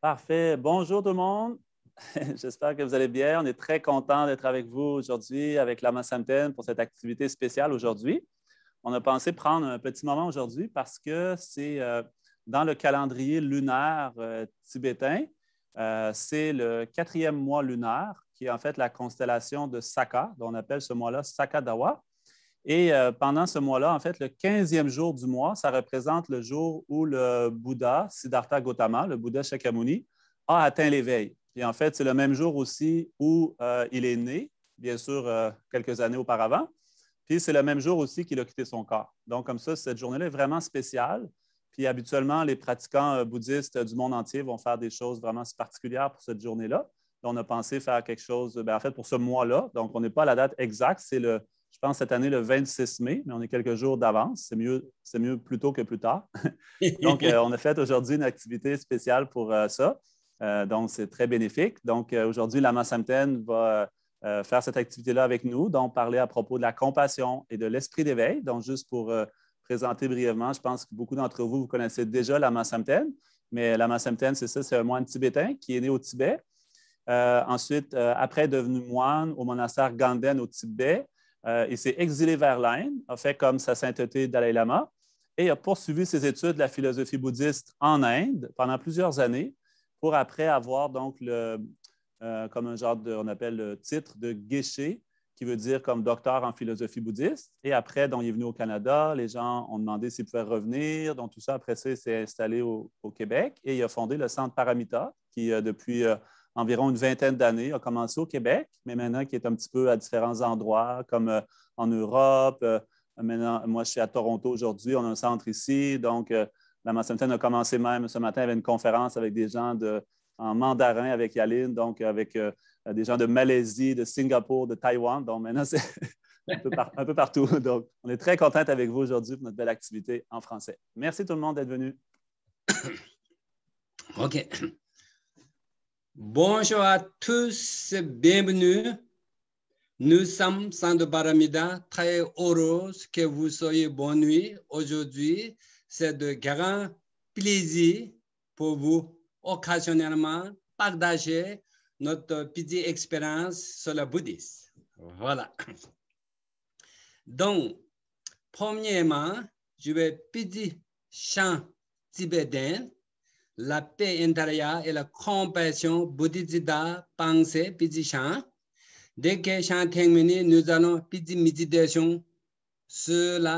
Parfait. Bonjour tout le monde. J'espère que vous allez bien. On est très content d'être avec vous aujourd'hui, avec la Samten, pour cette activité spéciale aujourd'hui. On a pensé prendre un petit moment aujourd'hui parce que c'est euh, dans le calendrier lunaire euh, tibétain. Euh, c'est le quatrième mois lunaire, qui est en fait la constellation de Saka, dont on appelle ce mois-là Dawa. Et euh, pendant ce mois-là, en fait, le 15e jour du mois, ça représente le jour où le Bouddha, Siddhartha Gautama, le Bouddha Shakyamuni, a atteint l'éveil. Et en fait, c'est le même jour aussi où euh, il est né, bien sûr, euh, quelques années auparavant. Puis c'est le même jour aussi qu'il a quitté son corps. Donc, comme ça, cette journée-là est vraiment spéciale. Puis habituellement, les pratiquants bouddhistes du monde entier vont faire des choses vraiment particulières pour cette journée-là. On a pensé faire quelque chose, bien, en fait, pour ce mois-là. Donc, on n'est pas à la date exacte, c'est le je pense, cette année le 26 mai, mais on est quelques jours d'avance. C'est mieux, c'est plus tôt que plus tard. donc, euh, on a fait aujourd'hui une activité spéciale pour euh, ça. Euh, donc, c'est très bénéfique. Donc, aujourd'hui, l'Ama Samten va faire cette activité-là avec nous, donc parler à propos de la compassion et de l'esprit d'éveil. Donc, juste pour présenter brièvement, je pense que beaucoup d'entre vous, vous connaissez déjà l'Ama Samten. mais l'Ama Samten, c'est ça, c'est un moine tibétain qui est né au Tibet. ensuite, après devenu moine au monastère Ganden au Tibet, euh, il s'est exilé vers l'Inde, a fait comme sa sainteté Dalai Lama, et a poursuivi ses études de la philosophie bouddhiste en Inde pendant plusieurs années, pour après avoir donc le, euh, comme un genre de, on appelle le titre de guéché, qui veut dire comme docteur en philosophie bouddhiste. Et après, donc, il est venu au Canada, les gens ont demandé s'il pouvait revenir, donc tout ça, après ça, il s'est installé au, Québec et il a fondé le Centre Paramita, qui euh, depuis environ une vingtaine d'années, a commencé au Québec, mais maintenant qui est un petit peu à différents endroits, comme euh, en Europe. Euh, maintenant, moi, je suis à Toronto aujourd'hui, on a un centre ici. Donc, euh, la Massamitaine a commencé même ce matin avec une conférence avec des gens de, en mandarin avec Yaline, donc avec des gens de Malaisie, de Singapour, de Taïwan. Donc, maintenant, c'est un, peu partout. Donc, on est très contents avec vous aujourd'hui pour notre belle activité en français. Merci tout le monde d'être venu. OK. Bonjour à tous, bienvenue. Nous sommes de Baramida, très heureux que vous soyez bonne nuit. Aujourd'hui, c'est de grand plaisir pour vous occasionnellement partager notre petite expérience sur le bouddhisme. Voilà. Donc, premièrement, je vais petit chant tibétain la pe entaraya et la compassion buddhijida pangse piji shang deke shang thengmi ni nu piji miji de shung su la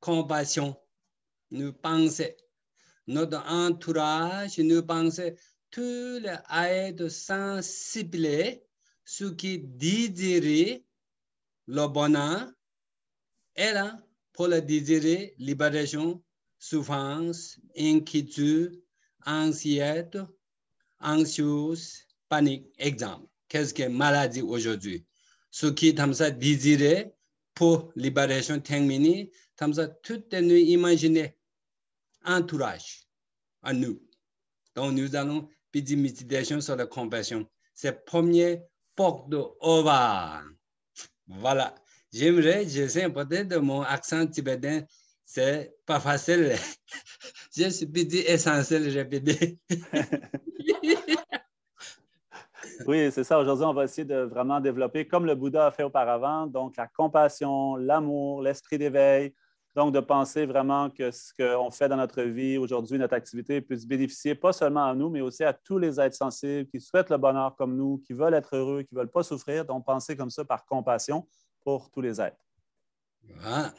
compassion nu pangse no do antura shi nu pangse tu le ae do sensible su ki didiri lo bona e la pola didiri liberation souffrance inquiétude Anxiété, anxieuse, panique, exemple. Qu'est-ce que maladie aujourd'hui? Ce qui, comme ça, désiré pour libération terminée, comme ça, tout est nous imaginer entourage à nous. Donc, nous allons des méditation sur la compassion. C'est premier porte de Ova. Voilà. J'aimerais, je sais peut-être mon accent tibétain c'est pas facile. je suis essentiel, j'ai bédé. oui, c'est ça. Aujourd'hui, on va essayer de vraiment développer, comme le Bouddha a fait auparavant, donc la compassion, l'amour, l'esprit d'éveil. Donc, de penser vraiment que ce qu'on fait dans notre vie aujourd'hui, notre activité, puisse bénéficier pas seulement à nous, mais aussi à tous les êtres sensibles qui souhaitent le bonheur comme nous, qui veulent être heureux, qui ne veulent pas souffrir. Donc, penser comme ça par compassion pour tous les êtres. Voilà.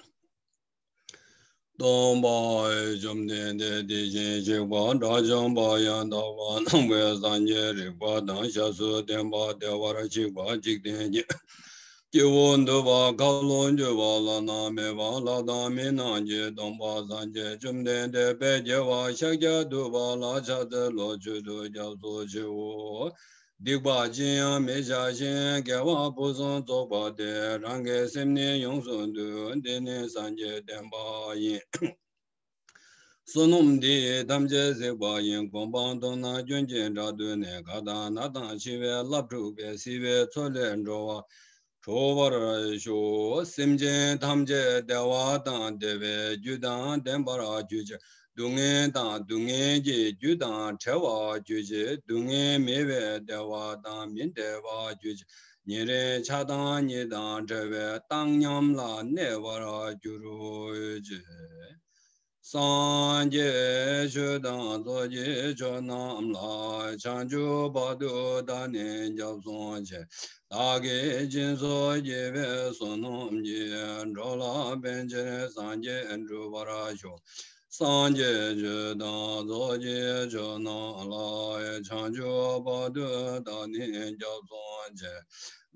dōng bā yé tēn lā lā tēn bē lā lō dikbācchīṃ mēcchācchīṃ kevā di dungé dāng dungé jé jú dāng ché wá jú jé, dungé mé wé dé wá dāng mén dé wá jú jé, nyé ré chá dāng nyé dāng ché wé dāng nyám lá né rú chú chó nám lá, chán chú bá né ché, lá bén ché chó. sāngye je dāng zōjī jīn sō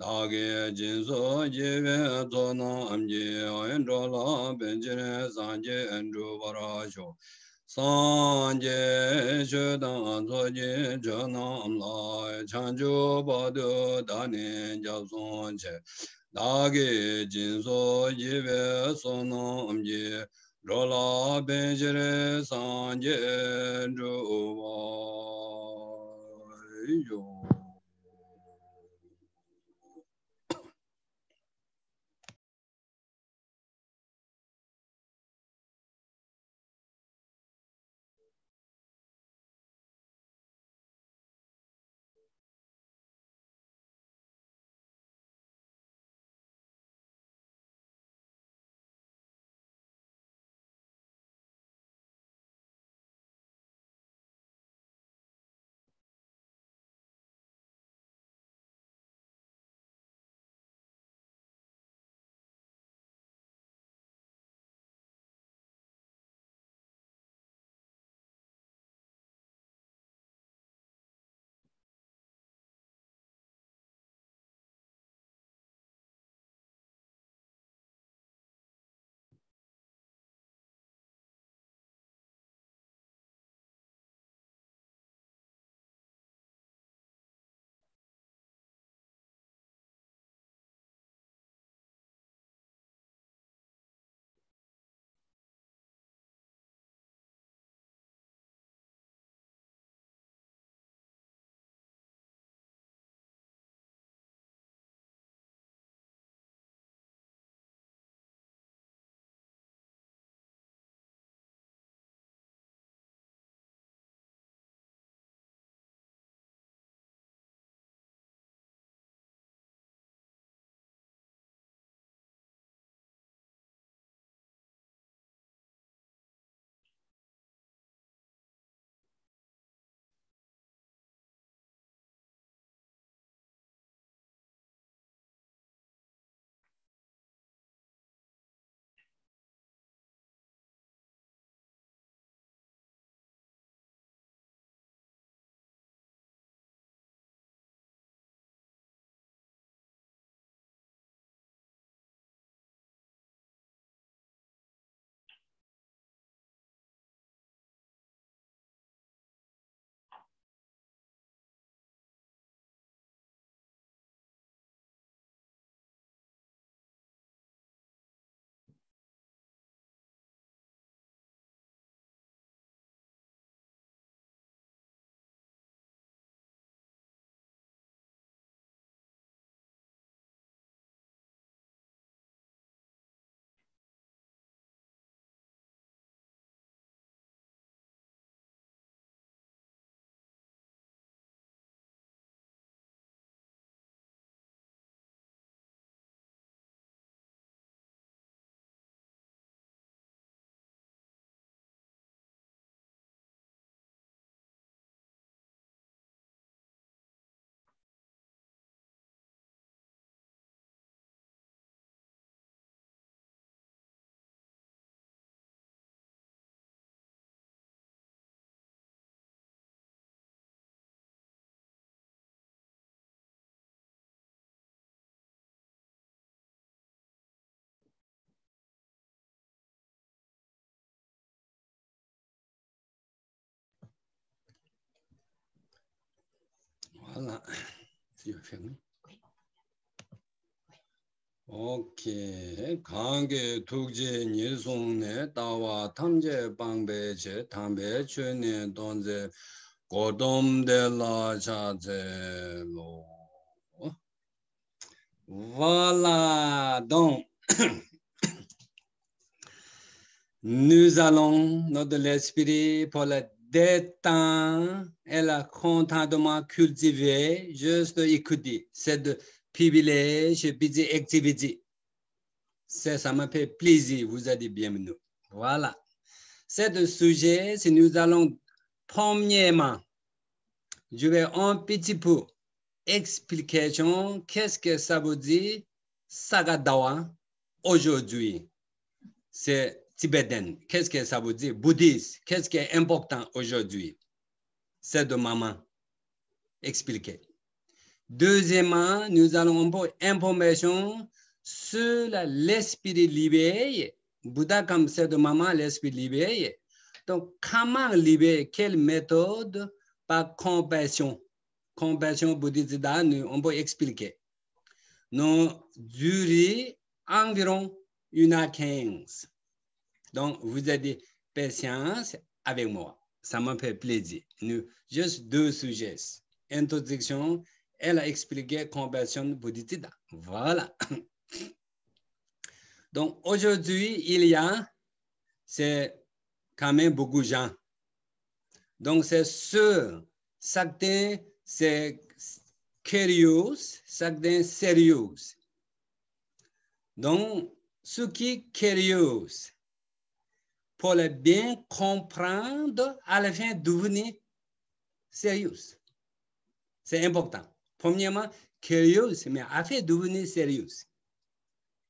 lā jīn sō ཚཚང བྱིས sanje དེ བྱེ ala yo feng oke kangge tukje nyesong ne dawa tamje bangbe che tambe che ne donze godom de la lo voilà donc nous allons notre esprit pour la des temps, elle a contentement cultivé, juste écouter, c'est de privilège et activité. c'est ça m'a fait plaisir, vous êtes bienvenue. Voilà. C'est sujet, si nous allons premièrement, je vais un petit peu explication, qu'est-ce que ça veut dire Sagadawa aujourd'hui. C'est tibétaine, qu'est-ce que ça veut dire? Bouddhiste, qu'est-ce qui est important aujourd'hui? C'est de maman. expliquez. Deuxièmement, nous allons avoir information sur l'esprit libéré. Bouddha, comme c'est de maman, l'esprit libéré. Donc, comment libérer? Quelle méthode? Par compassion. Compassion bouddhiste, on peut expliquer. Nous durons environ une à 15. Donc, vous des patience avec moi. Ça m'a fait plaisir. Nous, juste deux sujets. Introduction, elle a expliqué conversion Voilà. Donc, aujourd'hui, il y a, c'est quand même beaucoup de gens. Donc, c'est sûr, certains, c'est curieux, certains sérieux. Donc, ce qui est curieux, pour bien comprendre à la fin, devenir sérieux. C'est important. Premièrement, curieuse, mais à fait devenir sérieux.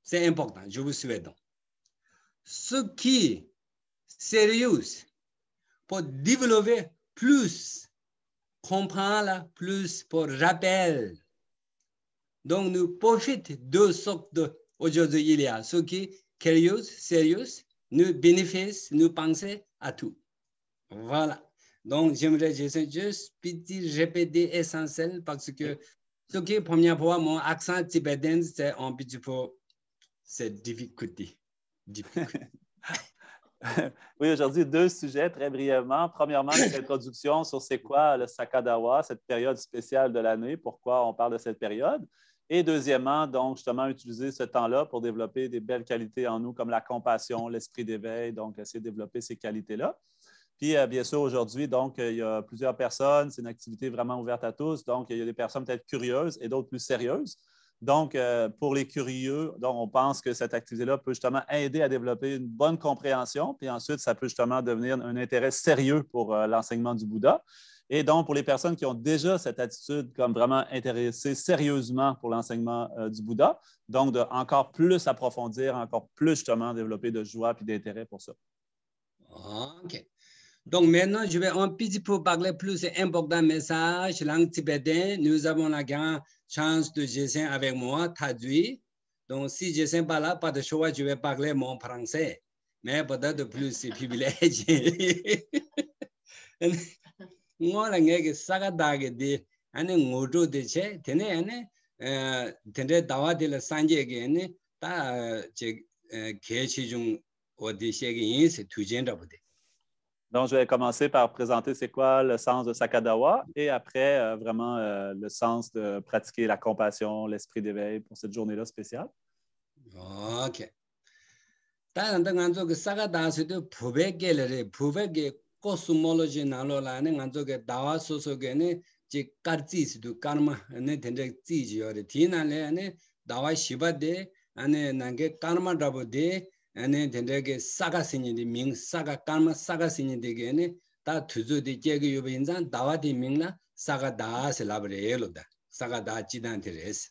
C'est important, je vous souhaite. Donc. Ce qui est sérieux pour développer plus, comprendre plus, pour rappel. Donc, nous profitons de ce de aujourd'hui il y a Ce qui est curieux, sérieux, nous bénéficions, nous pensons à tout. Voilà. Donc, j'aimerais juste petit gpd essentiel parce que ce première fois, mon accent tibétain, c'est un petit peu, c'est difficulté. oui, aujourd'hui, deux sujets très brièvement. Premièrement, une introduction sur c'est quoi le Sakadawa, cette période spéciale de l'année, pourquoi on parle de cette période. Et deuxièmement, donc, justement, utiliser ce temps-là pour développer des belles qualités en nous, comme la compassion, l'esprit d'éveil, donc essayer de développer ces qualités-là. Puis, euh, bien sûr, aujourd'hui, donc, euh, il y a plusieurs personnes, c'est une activité vraiment ouverte à tous, donc il y a des personnes peut-être curieuses et d'autres plus sérieuses. Donc, euh, pour les curieux, on pense que cette activité-là peut justement aider à développer une bonne compréhension, puis ensuite, ça peut justement devenir un intérêt sérieux pour l'enseignement du Bouddha. Et donc, pour les personnes qui ont déjà cette attitude comme vraiment intéressées sérieusement pour l'enseignement euh, du Bouddha, donc de encore plus approfondir, encore plus justement développer de joie et d'intérêt pour ça. Ah, OK. Donc maintenant, je vais en petit peu parler plus important message, langue tibétaine. Nous avons la grande chance de Jésus avec moi, traduit. Donc si j'ai n'est pas là, pas de choix, je vais parler mon français. Mais peut-être plus c'est privilège. ngōla ngē kī sāka dāgī dī āni ngō chū dī chē tēne āni tēne dāwā dī lā sāngyē kī āni tā chē kē chī chūng wā dī shē kī yīn sī tū jēn Donc, je vais commencer par présenter c'est quoi le sens de Sakadawa et après, euh, vraiment, euh, le sens de pratiquer la compassion, l'esprit d'éveil pour cette journée-là spéciale. OK. cosmology nalo la ne nganzo ge dawa so so ge ne ji kar chi si du karma ne den de chi ji yo re ti na le ne dawa shiba de ane nange karma da de ane den de ge saga si ni de ming saga karma saga si ni de ge ne ta thu de ge ge yo be zan dawa de ming na saga da se labre bre e lo da saga da chi dan de res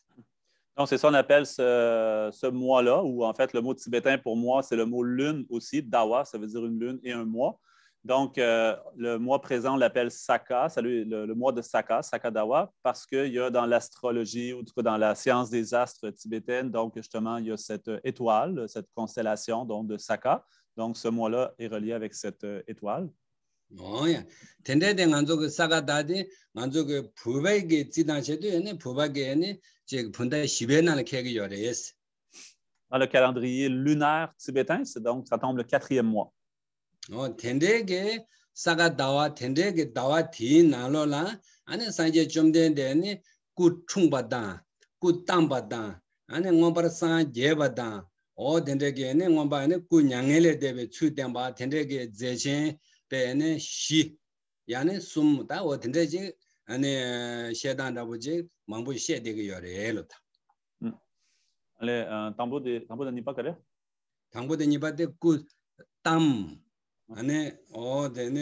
Donc, c'est son qu'on appelle ce, ce mois-là, ou en fait, le mot tibétain pour moi, c'est le mot lune aussi, dawa, ça veut dire une lune et un mois. Donc, euh, le mois présent, on l'appelle Saka, le, mois de Saka, Sakadawa, parce qu'il y a dans l'astrologie ou dans la science des astres tibétaines, donc justement, il y a cette euh, étoile, cette constellation donc, de Saka. Donc, ce mois-là est relié avec cette euh, étoile. Dans le calendrier lunaire tibétain, c'est donc, ça tombe le quatrième mois. 텐데게 사가 다와 텐데게 다와 디 나로라 아니 산제 좀 된데니 ku chungpata, ku tangpata, ane ngompara san jebata, 어 tendreke ane ngompara ane ku nyangele tepe tsui tenpa, tendreke zechen pe ane shi, ya ane sumu ta, o tendreke ane shedan tabu je mangpu she deke yore tam, Oui, donc comme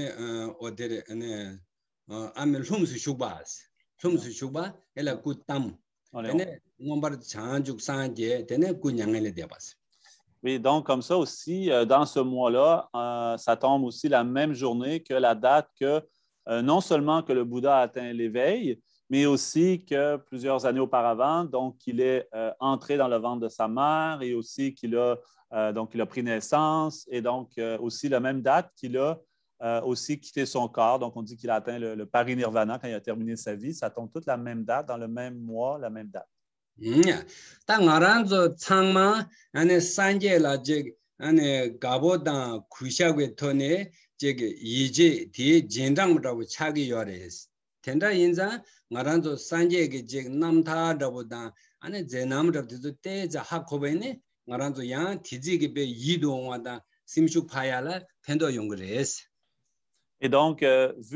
ça aussi, euh, dans ce mois-là, euh, ça tombe aussi la même journée que la date que euh, non seulement que le Bouddha a atteint l'éveil, mais aussi que plusieurs années auparavant, donc, il est euh, entré dans le ventre de sa mère et aussi qu'il a, euh, donc, a pris naissance et donc euh, aussi la même date qu'il a aussi quitté son corps. Donc, on dit qu'il a atteint le, paris pari nirvana quand il a terminé sa vie. Ça tombe toute la même date, dans le même mois, la même date. Mmh. Et donc, euh, vu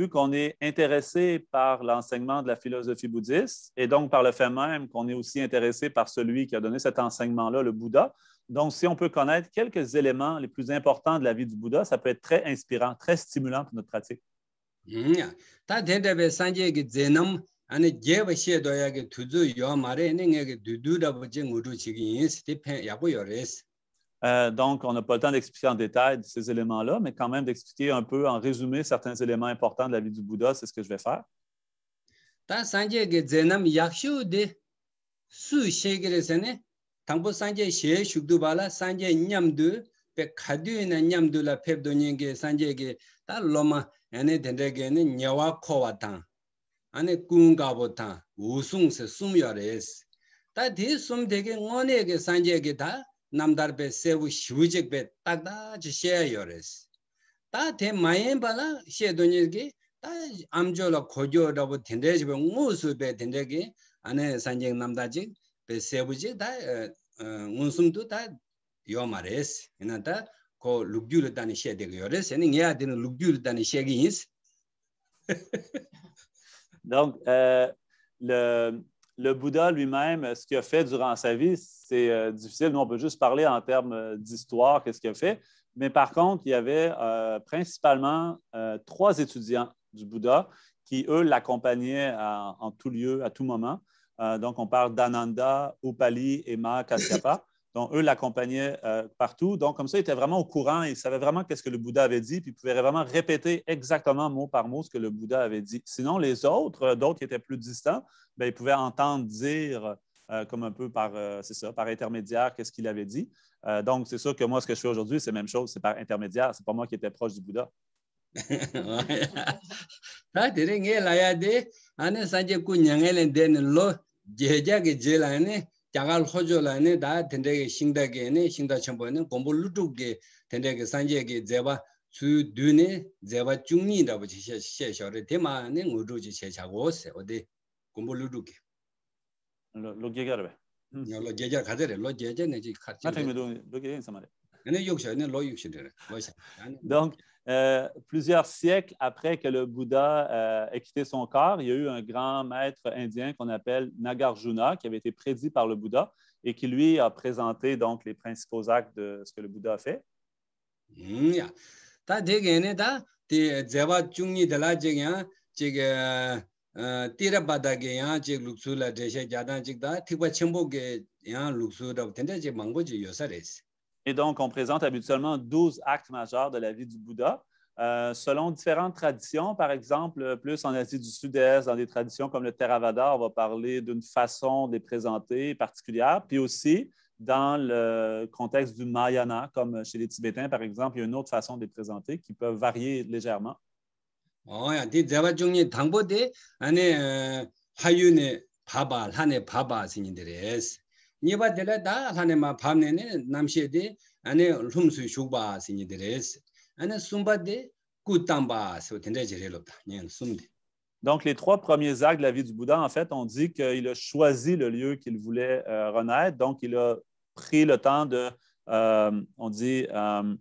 qu'on est intéressé par l'enseignement de la philosophie bouddhiste, et donc par le fait même qu'on est aussi intéressé par celui qui a donné cet enseignement-là, le Bouddha, donc si on peut connaître quelques éléments les plus importants de la vie du Bouddha, ça peut être très inspirant, très stimulant pour notre pratique. Tā hmm. tēntabē sāngyē kī dzēnam, ānā gyēba xie dōyā kī tūzū yō mā rē, nē ngā kī dūdū rāba jī ngū rū chī kī yīns, tī pēn yābu yō rēs. Euh, donc, on n'a pas le temps d'expliquer en détail ces éléments-là, mais quand même d'expliquer un peu, en résumé, certains éléments importants de la vie du Bouddha, c'est ce que je vais faire. Tā sāngyē kī dzēnam yakshū dī sū xie kī rē sēne, tāngpō sāngyē xie shukdū bāla, sāngyē ñam dū, pē khadū na ñam dū la pēp dō nyēn kī sāngyē kī tā lōma ane dendrake ane nyawa kowa tang, ane kungkabo 다디 숨데게 se 산제게 다 남다르베 세우 sum 딱다 ngone ke sanje ke ta namdar pe sevu shivujik pe takda chi sheya yo res. Ta te mayen pala Donc euh, le Bouddha lui-même, ce qu'il a fait durant sa vie, c'est euh, difficile. Nous, on peut juste parler en termes euh, d'histoire, qu'est-ce qu'il a fait. Mais par contre, il y avait principalement trois étudiants du Bouddha qui, eux, l'accompagnaient en tout lieu, à tout moment. donc, on parle d'Ananda, Upali et Mahakasyapa. Donc, eux l'accompagnaient euh, partout. Donc, comme ça, ils étaient vraiment au courant, ils savaient vraiment qu'est-ce que le Bouddha avait dit, puis ils pouvaient vraiment répéter exactement mot par mot ce que le Bouddha avait dit. Sinon, les autres, euh, d'autres qui étaient plus distants, ben, ils pouvaient entendre dire, euh, comme un peu par, c'est ça, par intermédiaire, qu'est-ce qu'il avait dit. donc, c'est sûr que moi, ce que je fais aujourd'hui, c'est la même chose, c'est par intermédiaire, c'est pas moi qui étais proche du Bouddha. 야갈 호조라네 다 덴데게 싱다게네 싱다 shingdā ke nē, shingdā chaṋpo nē, gōmbō lūtō ke tēndēgē sāngyē ke dzēvā tsūyū du nē, dzēvā chūñī nā pō chī shē shāo rē, Donc, euh, plusieurs siècles après que le Bouddha a euh, ait quitté son corps, il y a eu un grand maître indien qu'on appelle Nagarjuna, qui avait été prédit par le Bouddha et qui, lui, a présenté donc les principaux actes de ce que le Bouddha a fait. Hmm, hein, et donc, on présente habituellement 12 actes majeurs de la vie du Bouddha. Euh, selon différentes traditions, par exemple, plus en Asie du Sud-Est, dans des traditions comme le Theravada, on va parler d'une façon de les présenter particulière. Puis aussi, dans le contexte du Mahayana, comme chez les Tibétains, par exemple, il y a une autre façon de les présenter qui peut varier légèrement. Donc, les trois premiers actes de la vie du Bouddha, en fait, on dit qu'il a choisi le lieu qu'il voulait euh, renaître. Donc, il a pris le temps de, euh, on dit, euh,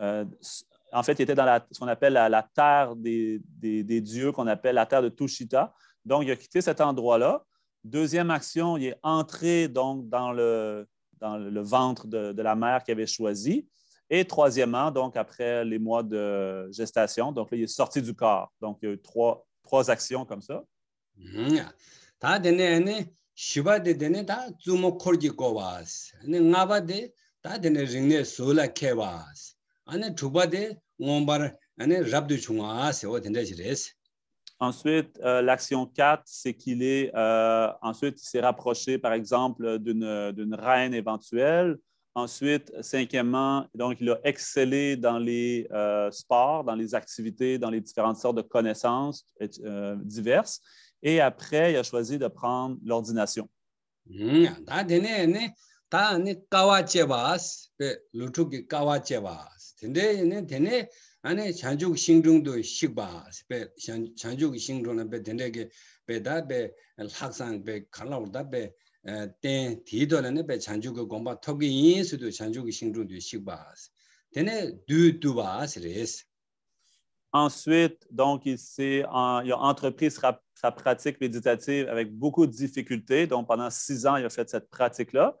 en fait, il était dans la, ce qu'on appelle la, terre des, des dieux, qu'on appelle la terre de Tushita. Donc, il a quitté cet endroit-là Deuxième action, il est entré donc dans le, dans le ventre de, la mère qu'il avait choisi Et troisièmement, donc après les mois de gestation, donc il est sorti du corps. Donc, il y a eu trois, trois actions comme ça. Hmm. Ensuite, euh, l'action 4, c'est qu'il est, euh, ensuite, s'est rapproché, par exemple, d'une reine éventuelle. Ensuite, cinquièmement, donc, il a excellé dans les euh, sports, dans les activités, dans les différentes sortes de connaissances diverses. Et après, il a choisi de prendre l'ordination. Hmm, ah, Ensuite, donc ici, en, il a entrepris sa, pratique méditative avec beaucoup de difficultés. Donc, pendant six ans, il a fait cette pratique-là.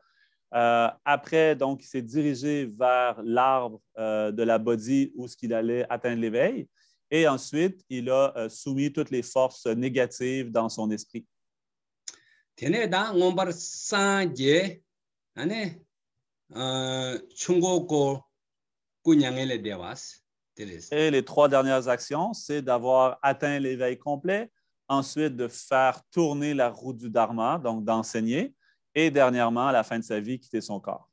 Euh, après, donc, il s'est dirigé vers l'arbre euh, de la body où ce qu'il allait atteindre l'éveil. Et ensuite, il a euh, soumis toutes les forces négatives dans son esprit. Et les trois dernières actions, c'est d'avoir atteint l'éveil complet, ensuite de faire tourner la roue du Dharma, donc d'enseigner, et dernièrement, à la fin de sa vie, quitter son corps.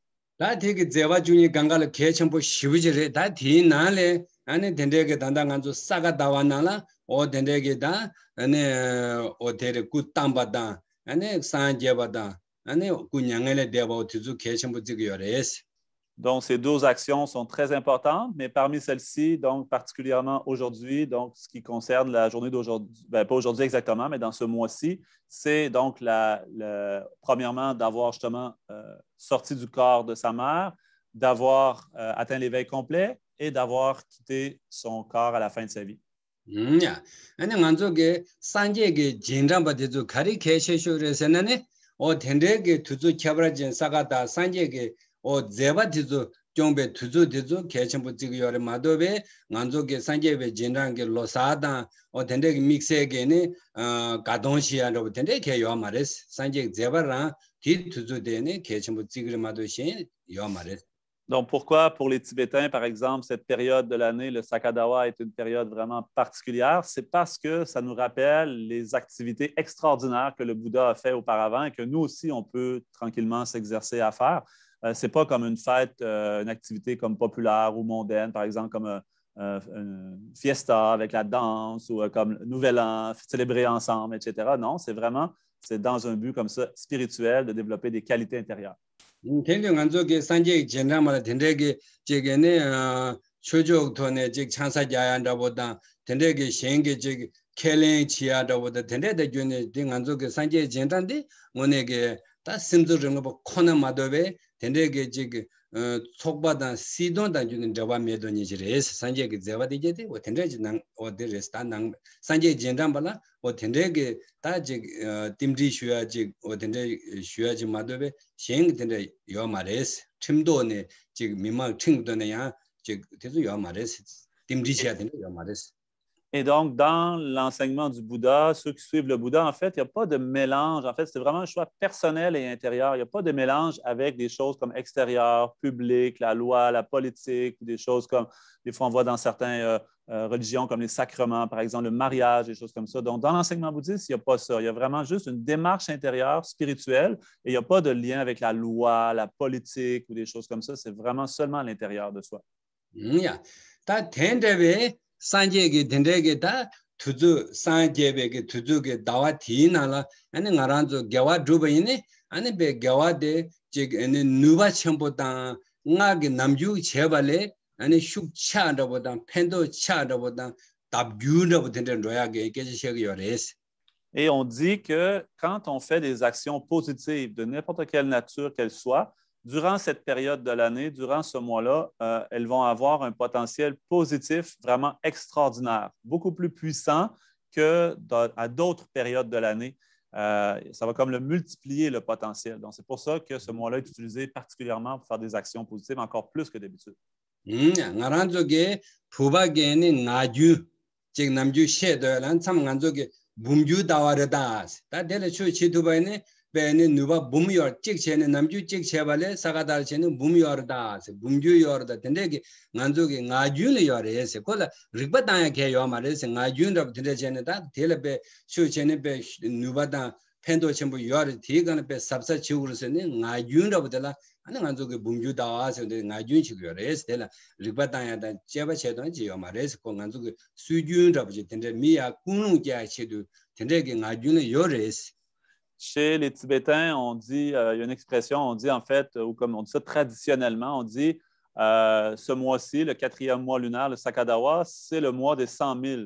Donc, ces deux actions sont très importantes, mais parmi celles-ci, donc particulièrement aujourd'hui, donc ce qui concerne la journée d'aujourd'hui, ben, pas aujourd'hui exactement, mais dans ce mois-ci, c'est donc premièrement d'avoir justement euh, sorti du corps de sa mère, d'avoir euh, atteint l'éveil complet et d'avoir quitté son corps à la fin de sa vie. Mmh, donc, pourquoi pour les Tibétains, par exemple, cette période de l'année, le Sakadawa est une période vraiment particulière? C'est parce que ça nous rappelle les activités extraordinaires que le Bouddha a fait auparavant et que nous aussi, on peut tranquillement s'exercer à faire. Euh, Ce n'est pas comme une fête, euh, une activité comme populaire ou mondaine, par exemple, comme euh, une fiesta avec la danse ou comme Nouvel An, célébrer ensemble, etc. Non, c'est vraiment c'est dans un but comme ça spirituel de développer des qualités intérieures. Je pense que les gens qui ont été en train de se faire, ils ont été en train de se faire, ils ont été en train de se faire, ils ont été en train de se faire, ils ont été en train de se faire, ten 지기 chig tsokpa 주는 저와 메도니 지레스 산제게 java 오 nyi chi rees sanje ke dzewa di jete o ten re je dang o de re sta nang sanje jeng dang pala o ten re ke ta Et donc, dans l'enseignement du Bouddha, ceux qui suivent le Bouddha, en fait, il n'y a pas de mélange. En fait, c'est vraiment un choix personnel et intérieur. Il n'y a pas de mélange avec des choses comme extérieur, public, la loi, la politique, des choses comme, des fois, on voit dans certaines euh, euh, religions comme les sacrements, par exemple, le mariage, des choses comme ça. Donc, dans l'enseignement bouddhiste, il n'y a pas ça. Il y a vraiment juste une démarche intérieure spirituelle et il n'y a pas de lien avec la loi, la politique ou des choses comme ça. C'est vraiment seulement l'intérieur de soi. Mmh, yeah. Sāngyē kē tēngtē kē tā, tū tū sāngyē pē kē tū tū kē tāwā tēyī nā rā, ā nē ngā rā tō gāwā tō bē yinē, ā nē bē gāwā tē, jē kē nē nū bā chēng pō tā ngā kē nām jū kē chē bā Et on dit que quand on fait des actions positives de n'importe quelle nature qu'elle soit, durant cette période de l'année, durant ce mois-là, euh, elles vont avoir un potentiel positif vraiment extraordinaire, beaucoup plus puissant que à d'autres périodes de l'année. Euh, ça va comme le multiplier le potentiel. Donc, c'est pour ça que ce mois-là est utilisé particulièrement pour faire des actions positives encore plus que d'habitude. Hmm, 베네 누바 부미어 찍체네 남주 찍체발레 사가달체네 부미어다 부미주여다 덴데기 난조기 나주르 요레세 콜라 리바다야 게요 말레세 나주르 덴데체네 다 델레베 쇼체네 베 누바다 팬도 전부 요아르 디가네 베 삽사 치우르세네 나주르 오브델라 아니 난조기 부미주다와세 덴데 나주르 치우르레세 델라 리바다야 다 제바체도 지요 말레세 콜 난조기 수주르 오브지 덴데 미야 꾸누게 치두 덴데기 나주르 요레세 Chez les Tibétains, on dit, euh, il y a une expression, on dit en fait, ou comme on dit ça traditionnellement, on dit euh, ce mois-ci, le quatrième mois lunaire, le Sakadawa, c'est le mois des 100 000.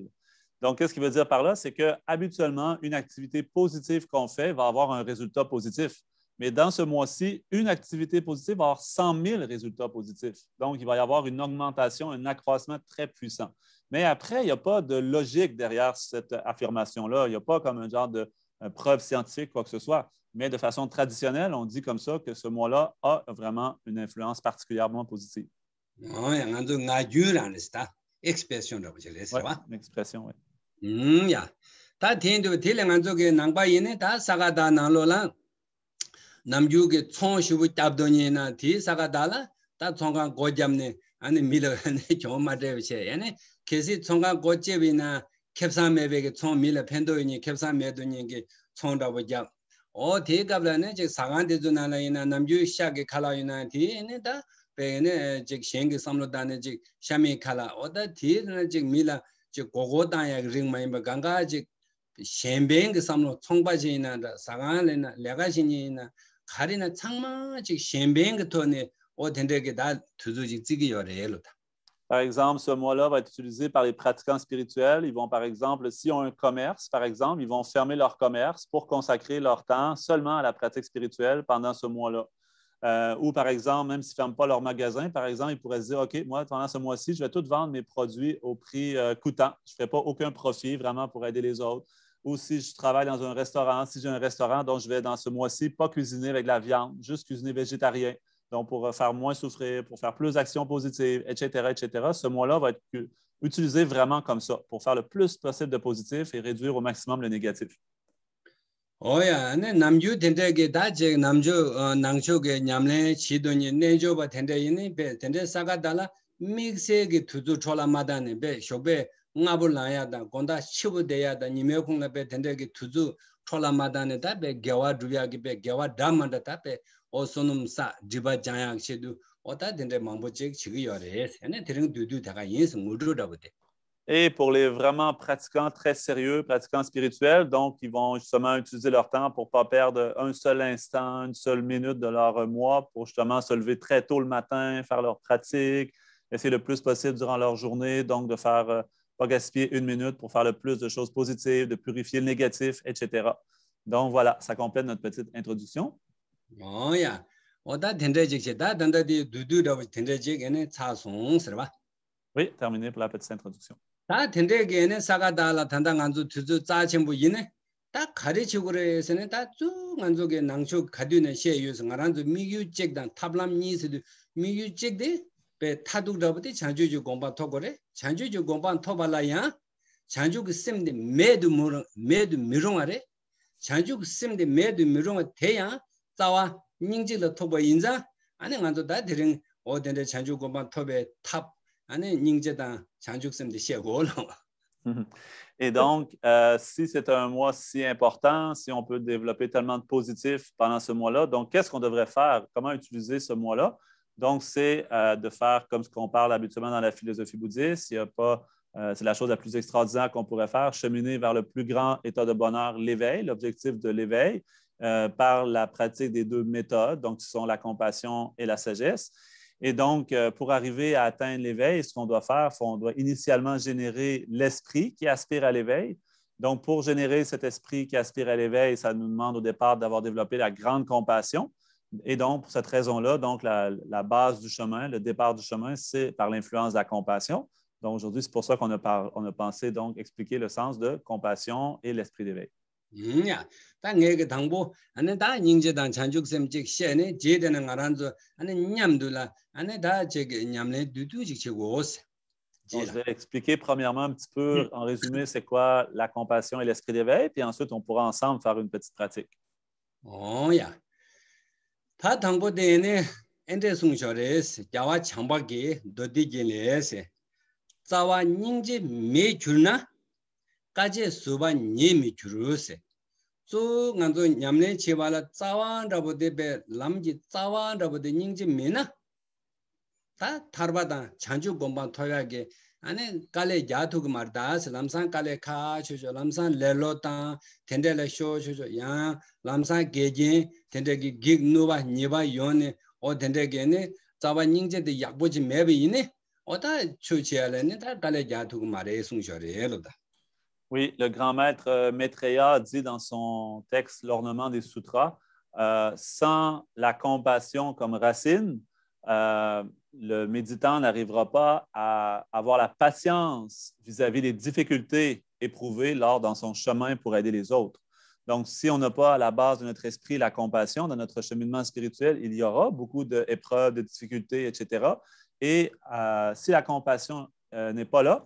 Donc, qu'est-ce qu'il veut dire par là? C'est que habituellement, une activité positive qu'on fait va avoir un résultat positif. Mais dans ce mois-ci, une activité positive va avoir 100 000 résultats positifs. Donc, il va y avoir une augmentation, un accroissement très puissant. Mais après, il n'y a pas de logique derrière cette affirmation-là. Il n'y a pas comme un genre de euh, preuve scientifique, quoi que ce soit. Mais de façon traditionnelle, on dit comme ça que ce mois-là a vraiment une influence particulièrement positive. Oui, rendu ngadjuran lista, expression de boucher, c'est vrai? Expression, oui. Hum, ya. Ta tindu tile nganzu ge nangba yene ta sagada nanglo la namju ge chong shivu tabdo nyena ti sagada la ta chonga gojamne ane milo ne chong madre boucher. Yani kesi chonga gojebina kepsa mewege tsong mila pendo inye, kepsa mewdo inye ge tsong rawa gyab, o te tabla ne, chik sagan te dzuna inye, nam yu sha ge kala inye, ti inye da, pe enye, chik shen ge samlo ta ne, chik shami ka la, o da ti inye, chik mila, chik gogo ganga, samlo sagan zi to ne, o da tuzu ta. Par exemple, ce mois-là va être utilisé par les pratiquants spirituels. Ils vont, par exemple, s'ils ont un commerce, par exemple, ils vont fermer leur commerce pour consacrer leur temps seulement à la pratique spirituelle pendant ce mois-là. Euh, ou, par exemple, même s'ils ne ferment pas leur magasin, par exemple, ils pourraient se dire, OK, moi, pendant ce mois-ci, je vais tout vendre mes produits au prix euh, coûtant. Je ne ferai pas aucun profit vraiment pour aider les autres. Ou si je travaille dans un restaurant, si j'ai un restaurant dont je vais dans ce mois-ci pas cuisiner avec de la viande, juste cuisiner végétarien. Donc, pour faire moins souffrir, pour faire plus d'actions positives, etc., etc., ce mois-là va être utilisé vraiment comme ça, pour faire le plus possible de positif et réduire au maximum le négatif. oya ane namju tende ge da je namju euh, nangcho ge nyamle chi do ni ne jo ba tende yin be tende saga dala mikse ge tuzu chola mada ne be shobe nga bu la ya da gonda chibu de ya da ni me kung be tende ge tuzu chola mada ne da be gewa du ya ge be gewa da ma da ta be et pour les vraiment pratiquants très sérieux, pratiquants spirituels, donc ils vont justement utiliser leur temps pour ne pas perdre un seul instant, une seule minute de leur mois pour justement se lever très tôt le matin, faire leur pratique, essayer le plus possible durant leur journée, donc de faire euh, pas gaspiller une minute pour faire le plus de choses positives, de purifier le négatif, etc. Donc voilà, ça complète notre petite introduction. 뭐야 오다 덴데직세 다 덴데디 덴데직 덴데직에네 차송 서바 oui terminé pour la petite introduction 다 덴데게네 사가다라 단단 안주 두두 짜침부 이네 다 가르치고래에서는 다쭉 안쪽에 낭초 가두는 시에 가란주 미규직단 탑람 니스도 미규직데 베 타두다부디 장주주 공부 토고래 장주주 공부 토발라야 장주기 쌤데 매도 모르 미롱아래 쌤데 미롱아 대야 Et donc, euh, si c'est un mois si important, si on peut développer tellement de positifs pendant ce mois-là, donc qu'est-ce qu'on devrait faire? Comment utiliser ce mois-là? Donc, c'est euh, de faire comme ce qu'on parle habituellement dans la philosophie bouddhiste. Euh, c'est la chose la plus extraordinaire qu'on pourrait faire, cheminer vers le plus grand état de bonheur, l'éveil, l'objectif de l'éveil. Euh, par la pratique des deux méthodes, donc qui sont la compassion et la sagesse. Et donc, euh, pour arriver à atteindre l'éveil, ce qu'on doit faire, on doit initialement générer l'esprit qui aspire à l'éveil. Donc, pour générer cet esprit qui aspire à l'éveil, ça nous demande au départ d'avoir développé la grande compassion. Et donc, pour cette raison-là, donc la, base du chemin, le départ du chemin, c'est par l'influence de la compassion. Donc, aujourd'hui, c'est pour ça qu'on a, a pensé donc expliquer le sens de compassion et l'esprit d'éveil. nya ta nge dang bo an na da ning je dan chan juk sem jik sye ne je de na ngaran zo nyam la nyam du du on expliquer premièrement un petit peu en résumé c'est quoi la compassion et l'esprit d'éveil puis ensuite on pourra ensemble faire une petite pratique oh ya ta dang de ne ende sung jore se ja wa chamba ge do di je ne se ja ningje me jurna ka je suba ni me jure se tsū ngā tsū nyam lé chīvāla tsāvān rāpa dhīpē, lām chī tsāvān rāpa dhī nying chī mē nā. Tā thārpa dhā, chā chū gōmbān thayā kē, ā nē kā lé yā thū kumar tāsī, lamsā kā lé kā chū chū, lamsā lē lō tāng, tēndē lé shū chū chū yā, lamsā gē jī, tēndē gī gīg nūpa nīpa yō o tēndē gē nē, tsāvān nying Oui, le grand maître euh, Maitreya dit dans son texte L'ornement des sutras, euh, sans la compassion comme racine, euh, le méditant n'arrivera pas à avoir la patience vis-à-vis des difficultés éprouvées lors dans son chemin pour aider les autres. Donc, si on n'a pas à la base de notre esprit la compassion dans notre cheminement spirituel, il y aura beaucoup d'épreuves, de difficultés, etc. Et si la compassion n'est pas là,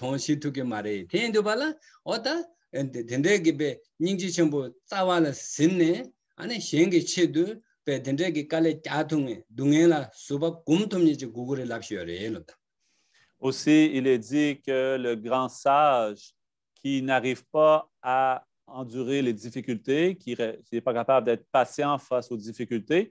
tōngshī tūki mārē, tēn tū pāla, ota, dendē kī pē, nīngchī chōmbu tsāwā la sīnne, ane, shēngi chī tū, pē dendē kī kāle kia tūngi, dūngi kum tūmi chī gugurī lāpshī yore, yé lōta. Aussi, il est dit que le grand sage qui n'arrive pas à endurer les difficultés, qui n'est pas capable d'être patient face aux difficultés,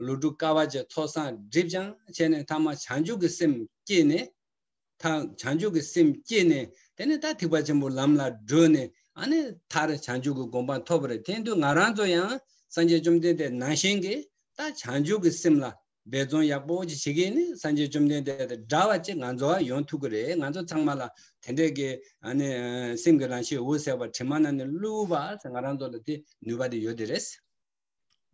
lūdhū 토산 ca tōsāng 타마 chāng 께네 타 tā 께네 chāngchū kī sīm kī nē tā chāngchū kī sīm kī nē tēne tā thikpa chāmbū lām lā dhū nē āne tā rā chāngchū kī gōmbā tōp rē tēn tū ngā rāng yāng sāngchē chōmdē tē nā shēng tā lā chē ngā ngā ngā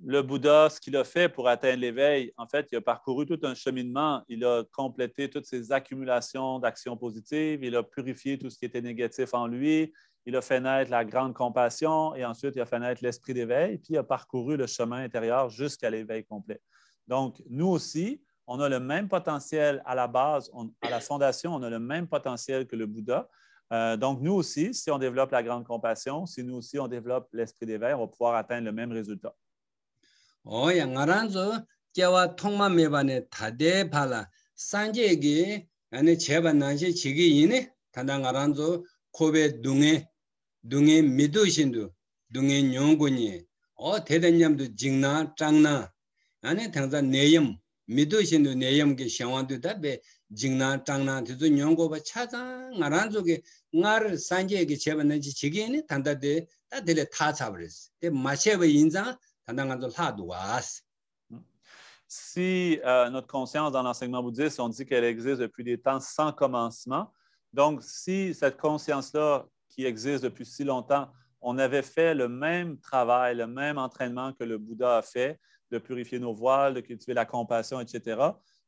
le Bouddha, ce qu'il a fait pour atteindre l'éveil, en fait, il a parcouru tout un cheminement. Il a complété toutes ses accumulations d'actions positives. Il a purifié tout ce qui était négatif en lui. Il a fait naître la grande compassion et ensuite il a fait naître l'esprit d'éveil, puis il a parcouru le chemin intérieur jusqu'à l'éveil complet. Donc, nous aussi, on a le même potentiel à la base, à la fondation, on a le même potentiel que le Bouddha. Euh, donc, nous aussi, si on développe la grande compassion, si nous aussi on développe l'esprit d'éveil, on va pouvoir atteindre le même résultat. oya ngaranzo kiawa thongma meba ne thade pala sanjegi ane cheba nanshi chigi yini tanda ngaranzo kobe dunge dunge midu shindu dunge nyongunye o teda nyamdu jingna changna ane tangza neyam midu shindu neyam ki shiawandu tabbe jingna changna tizu nyongo ba chaza Si euh, notre conscience dans l'enseignement bouddhiste, on dit qu'elle existe depuis des temps sans commencement, donc si cette conscience-là qui existe depuis si longtemps, on avait fait le même travail, le même entraînement que le Bouddha a fait, de purifier nos voiles, de cultiver la compassion, etc.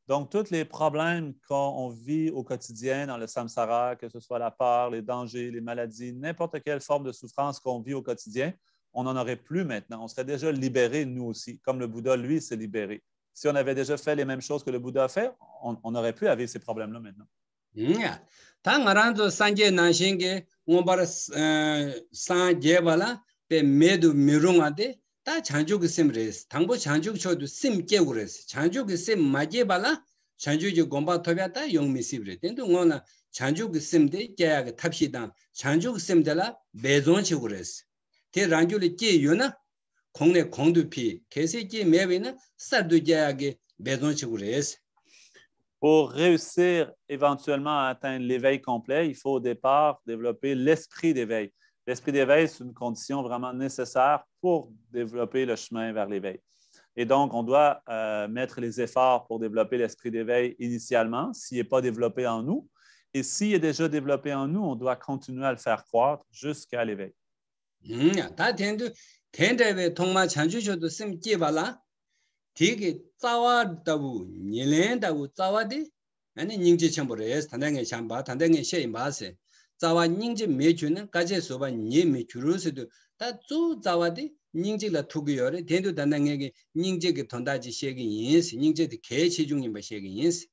Donc, tous les problèmes qu'on vit au quotidien dans le samsara, que ce soit la peur, les dangers, les maladies, n'importe quelle forme de souffrance qu'on vit au quotidien, on n'en aurait plus maintenant. On serait déjà libéré, nous aussi, comme le Bouddha, lui, s'est libéré. Si on avait déjà fait les mêmes choses que le Bouddha a fait, on, on aurait à avoir ces problèmes-là maintenant. Mmh. Tā ngā rāntu sāngyē nāshīngi ngōmbar euh, sāngyē wāla pē mēdu mīrūngā tē tā chāngchūki sīm rēs, tāngbō chāngchūki chōdu sīm kēgu rēs, chāngchūki sīm māgyē wāla chāngchūki gōmbā tōbyā tā yōng mī sīm rē, tēntu ngō na chāngchūki sīm tē kēyā pour réussir éventuellement à atteindre l'éveil complet, il faut au départ développer l'esprit d'éveil. L'esprit d'éveil, c'est une condition vraiment nécessaire pour développer le chemin vers l'éveil. Et donc, on doit euh, mettre les efforts pour développer l'esprit d'éveil initialement, s'il n'est pas développé en nous. Et s'il est déjà développé en nous, on doit continuer à le faire croître jusqu'à l'éveil. 다 텐데 텐데베 통마 찬주셔도 심 끼발라 디게 자와다부 닐렌다부 자와디 아니 닝지 첨보래 단당에 잠바 단당에 셰이 마세 자와 닝지 메주는 가제 소바 니 메주르스도 다주 자와디 닝지라 투기여레 텐도 단당에게 닝지게 돈다지 셰기 인스 닝지디 개치 중님 바 셰기 인스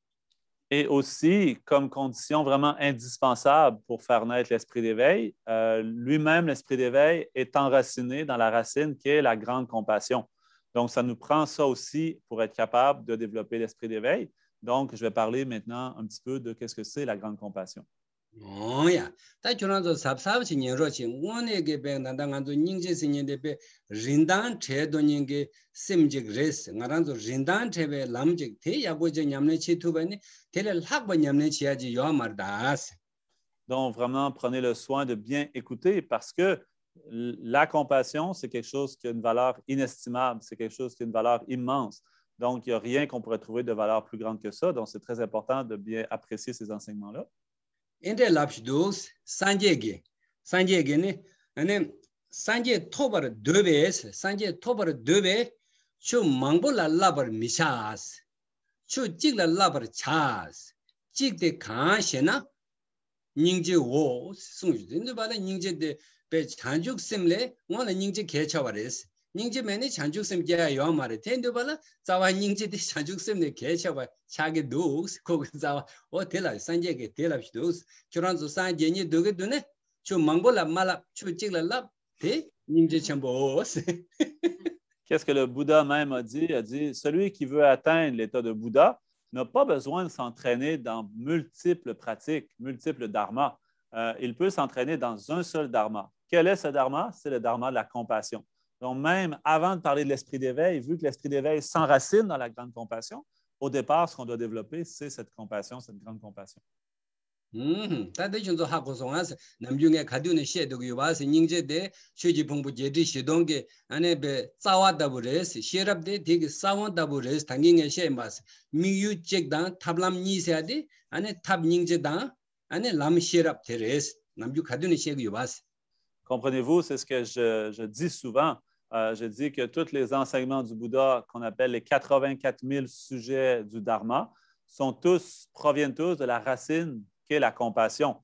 Et aussi, comme condition vraiment indispensable pour faire naître l'esprit d'éveil, euh, lui-même, l'esprit d'éveil, est enraciné dans la racine qui est la grande compassion. Donc, ça nous prend ça aussi pour être capable de développer l'esprit d'éveil. Donc, je vais parler maintenant un petit peu de qu'est-ce que c'est la grande compassion. Donc vraiment prenez le soin de bien écouter parce que la compassion, c'est quelque chose qui a une valeur inestimable, c'est quelque chose qui a une valeur immense. Donc, il n'y a rien qu'on pourrait trouver de valeur plus grande que ça. Donc, c'est très important de bien apprécier ces enseignements-là. ān tē lāp shi tu sāng jē gē, sāng jē gē nē, nē sāng jē tō pā rā dō bē, sāng jē tō pā rā dō bē, chō māng bō lā lā pā Qu'est-ce que le Bouddha même a dit? Il a dit, celui qui veut atteindre l'état de Bouddha n'a pas besoin de s'entraîner dans multiples pratiques, multiples dharmas. Euh, il peut s'entraîner dans un seul dharma. Quel est ce dharma? C'est le dharma de la compassion. Donc, même avant de parler de l'esprit d'éveil, vu que l'esprit d'éveil s'enracine dans la grande compassion, au départ, ce qu'on doit développer, c'est cette compassion, cette grande compassion. Comprenez-vous, c'est ce que je dis souvent. Euh, je dis que tous les enseignements du Bouddha, qu'on appelle les 84 000 sujets du Dharma, sont tous, proviennent tous de la racine qui est la compassion.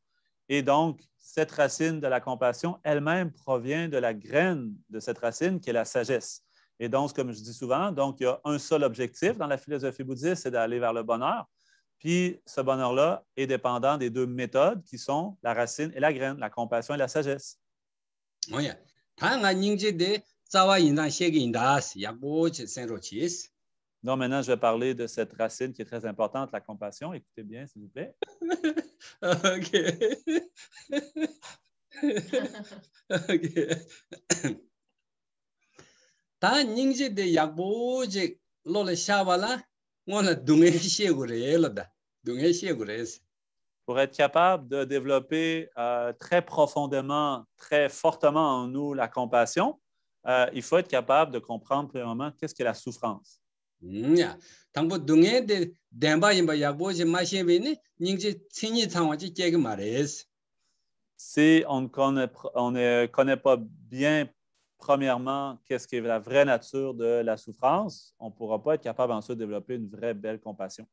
Et donc, cette racine de la compassion elle-même provient de la graine de cette racine qui est la sagesse. Et donc, comme je dis souvent, donc, il y a un seul objectif dans la philosophie bouddhiste, c'est d'aller vers le bonheur. Puis ce bonheur-là est dépendant des deux méthodes qui sont la racine et la graine, la compassion et la sagesse. Oui. Donc, maintenant, je vais parler de cette racine qui est très importante, la compassion. Écoutez bien, s'il vous plaît. OK. OK. Pour être capable de développer euh, très profondément, très fortement en nous la compassion, euh, il faut être capable de comprendre premièrement qu'est-ce que la souffrance. Hmm, si on ne connaît, pas bien premièrement qu'est-ce qu'est la vraie nature de la souffrance, on ne pourra pas être capable ensuite de développer une vraie belle compassion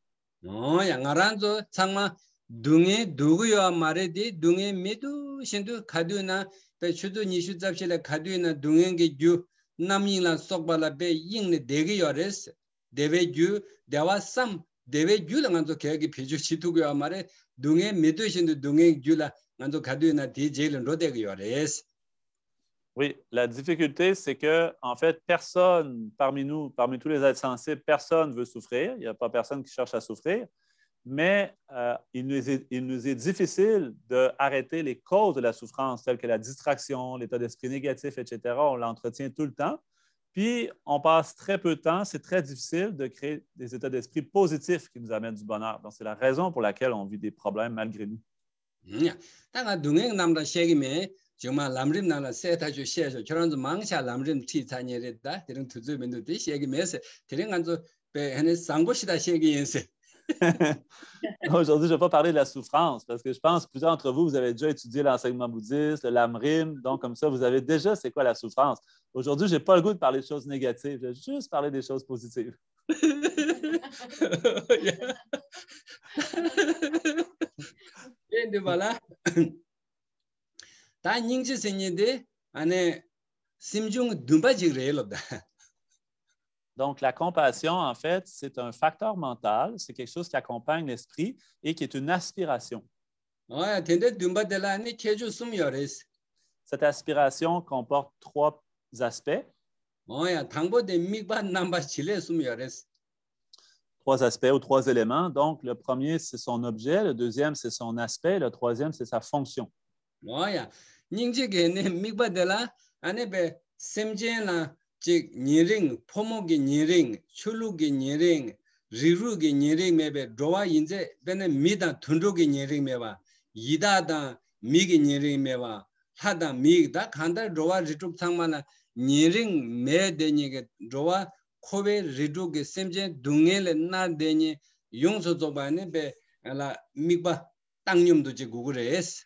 dungi duguyo maradi dungi midu shindu kadu na pe chudu nishu zapshila kadu na dungi ngi gyu namyi la sokpa la pe yingni degiyo res dewe gyu dewa sam dewe gyu la nganzo kegi piju chituguyo mare dungi midu shindu dungi gyu la nganzo kadu na di jilin ro degiyo res Oui, la difficulté, c'est que, en fait, personne parmi nous, parmi tous les êtres sensibles, personne veut souffrir. Il n'y a pas personne qui cherche à souffrir mais euh, il, nous est, il, nous est, difficile d'arrêter les causes de la souffrance, telles que la distraction, l'état d'esprit négatif, etc. On l'entretient tout le temps. Puis, on passe très peu de temps, c'est très difficile de créer des états d'esprit positifs qui nous amènent du bonheur. Donc, c'est la raison pour laquelle on vit des problèmes malgré nous. Hmm. Aujourd'hui, je ne vais pas parler de la souffrance parce que je pense que plusieurs d'entre vous, vous avez déjà étudié l'enseignement bouddhiste, le lamrim, donc comme ça, vous avez déjà c'est quoi la souffrance. Aujourd'hui, je n'ai pas le goût de parler de choses négatives, je vais juste parler des choses positives. voilà. Donc, la compassion, en fait, c'est un facteur mental, c'est quelque chose qui accompagne l'esprit et qui est une aspiration. Cette aspiration comporte trois aspects. Trois aspects ou trois éléments. Donc, le premier, c'est son objet, le deuxième, c'est son aspect, le troisième, c'est sa fonction. chik nyering, pomo ki nyering, chulu ki nyering, riru ki nyering mebe, dowa yinze, bende mi dan ki nyering meba, yida dan mi ki nyering meba, kanda dowa rituk tangma na nyering me denye ke, dowa semche na denye, es.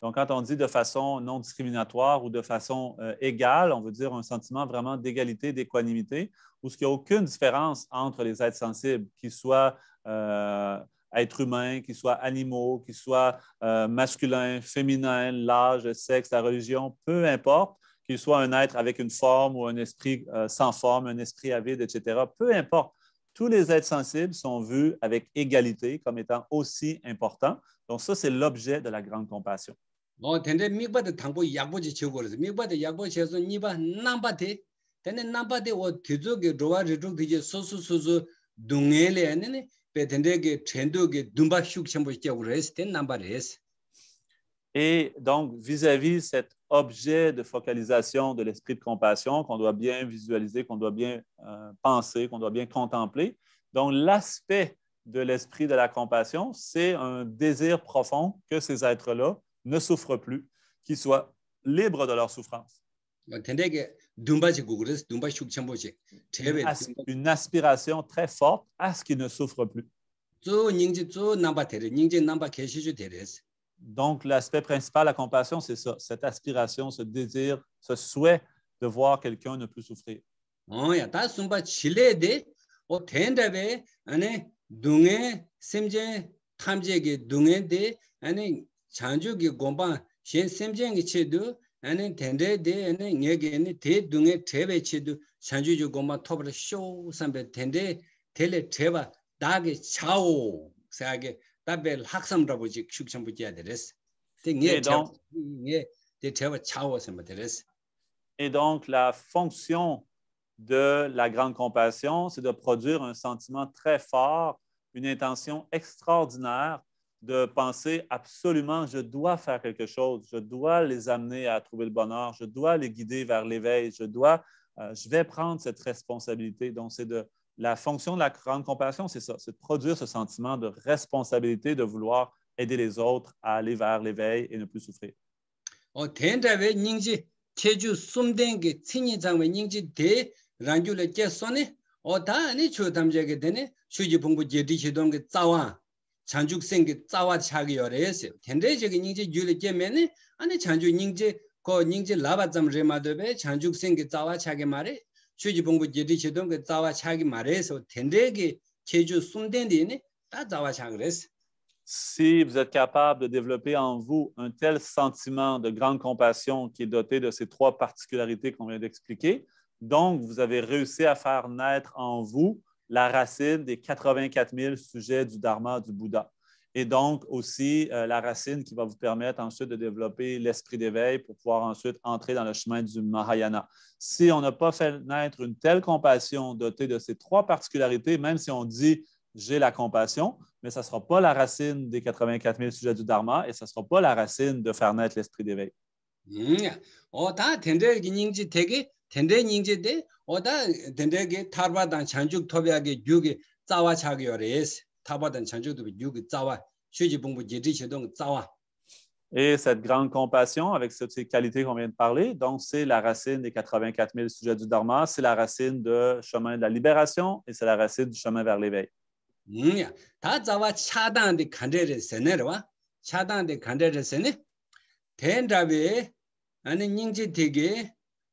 Donc, quand on dit de façon non discriminatoire ou de façon euh, égale, on veut dire un sentiment vraiment d'égalité, d'équanimité, où il n'y a aucune différence entre les êtres sensibles, qu'ils soient euh, êtres humains, qu'ils soient animaux, qu'ils soient euh, masculins, féminins, l'âge, le sexe, la religion, peu importe, qu'ils soient un être avec une forme ou un esprit sans forme, un esprit avide, etc., peu importe tous les êtres sensibles sont vus avec égalité comme étant aussi importants. Donc ça, c'est l'objet de la grande compassion. Et donc, vis-à-vis cet objet de focalisation de l'esprit de compassion qu'on doit bien visualiser, qu'on doit bien euh, penser, qu'on doit bien contempler, donc l'aspect de l'esprit de la compassion, c'est un désir profond que ces êtres-là ne souffrent plus, qu'ils soient libres de leur souffrance. Une, aspiration très forte à ce qu'ils ne souffrent plus. Donc, l'aspect principal, la compassion, c'est ça, cette aspiration, ce désir, ce souhait de voir quelqu'un ne plus souffrir. Oh, chanchugi gomba shen semjengi chedu ane tende de ane ngege ane te dunge trebe chedu chanchugi gomba topra shou sambe tende tele treba dage chao sayage tabe laksam rabu jik shukchambu jaya deres te nge te treba chao sambe deres Et donc, la fonction de la grande compassion, c'est de produire un sentiment très fort, une intention extraordinaire de penser absolument, je dois faire quelque chose, je dois les amener à trouver le bonheur, je dois les guider vers l'éveil, je dois, euh, je vais prendre cette responsabilité. Donc, c'est de la fonction de la grande compassion, c'est ça, c'est de produire ce sentiment de responsabilité, de vouloir aider les autres à aller vers l'éveil et ne plus souffrir. Si vous êtes capable de développer en vous un tel sentiment de grande compassion qui est doté de ces trois particularités qu'on vient d'expliquer, donc vous avez réussi à faire naître en vous la racine des 84 000 sujets du Dharma du Bouddha. Et donc aussi euh, la racine qui va vous permettre ensuite de développer l'esprit d'éveil pour pouvoir ensuite entrer dans le chemin du Mahayana. Si on n'a pas fait naître une telle compassion dotée de ces trois particularités, même si on dit j'ai la compassion, mais ça ne sera pas la racine des 84 000 sujets du Dharma et ça ne sera pas la racine de faire naître l'esprit d'éveil. Mmh. Oh, Tēn dē yīng zhē tē, o tā tēn dē gē, tā bā dāng chāng chūk tōbyā gē, Et cette grande compassion avec toutes ces qualités qu'on vient de parler, donc c'est la racine des quatre vingt sujets du dharma, c'est la racine du chemin de la libération et c'est la racine du chemin vers l'éveil. Hmm,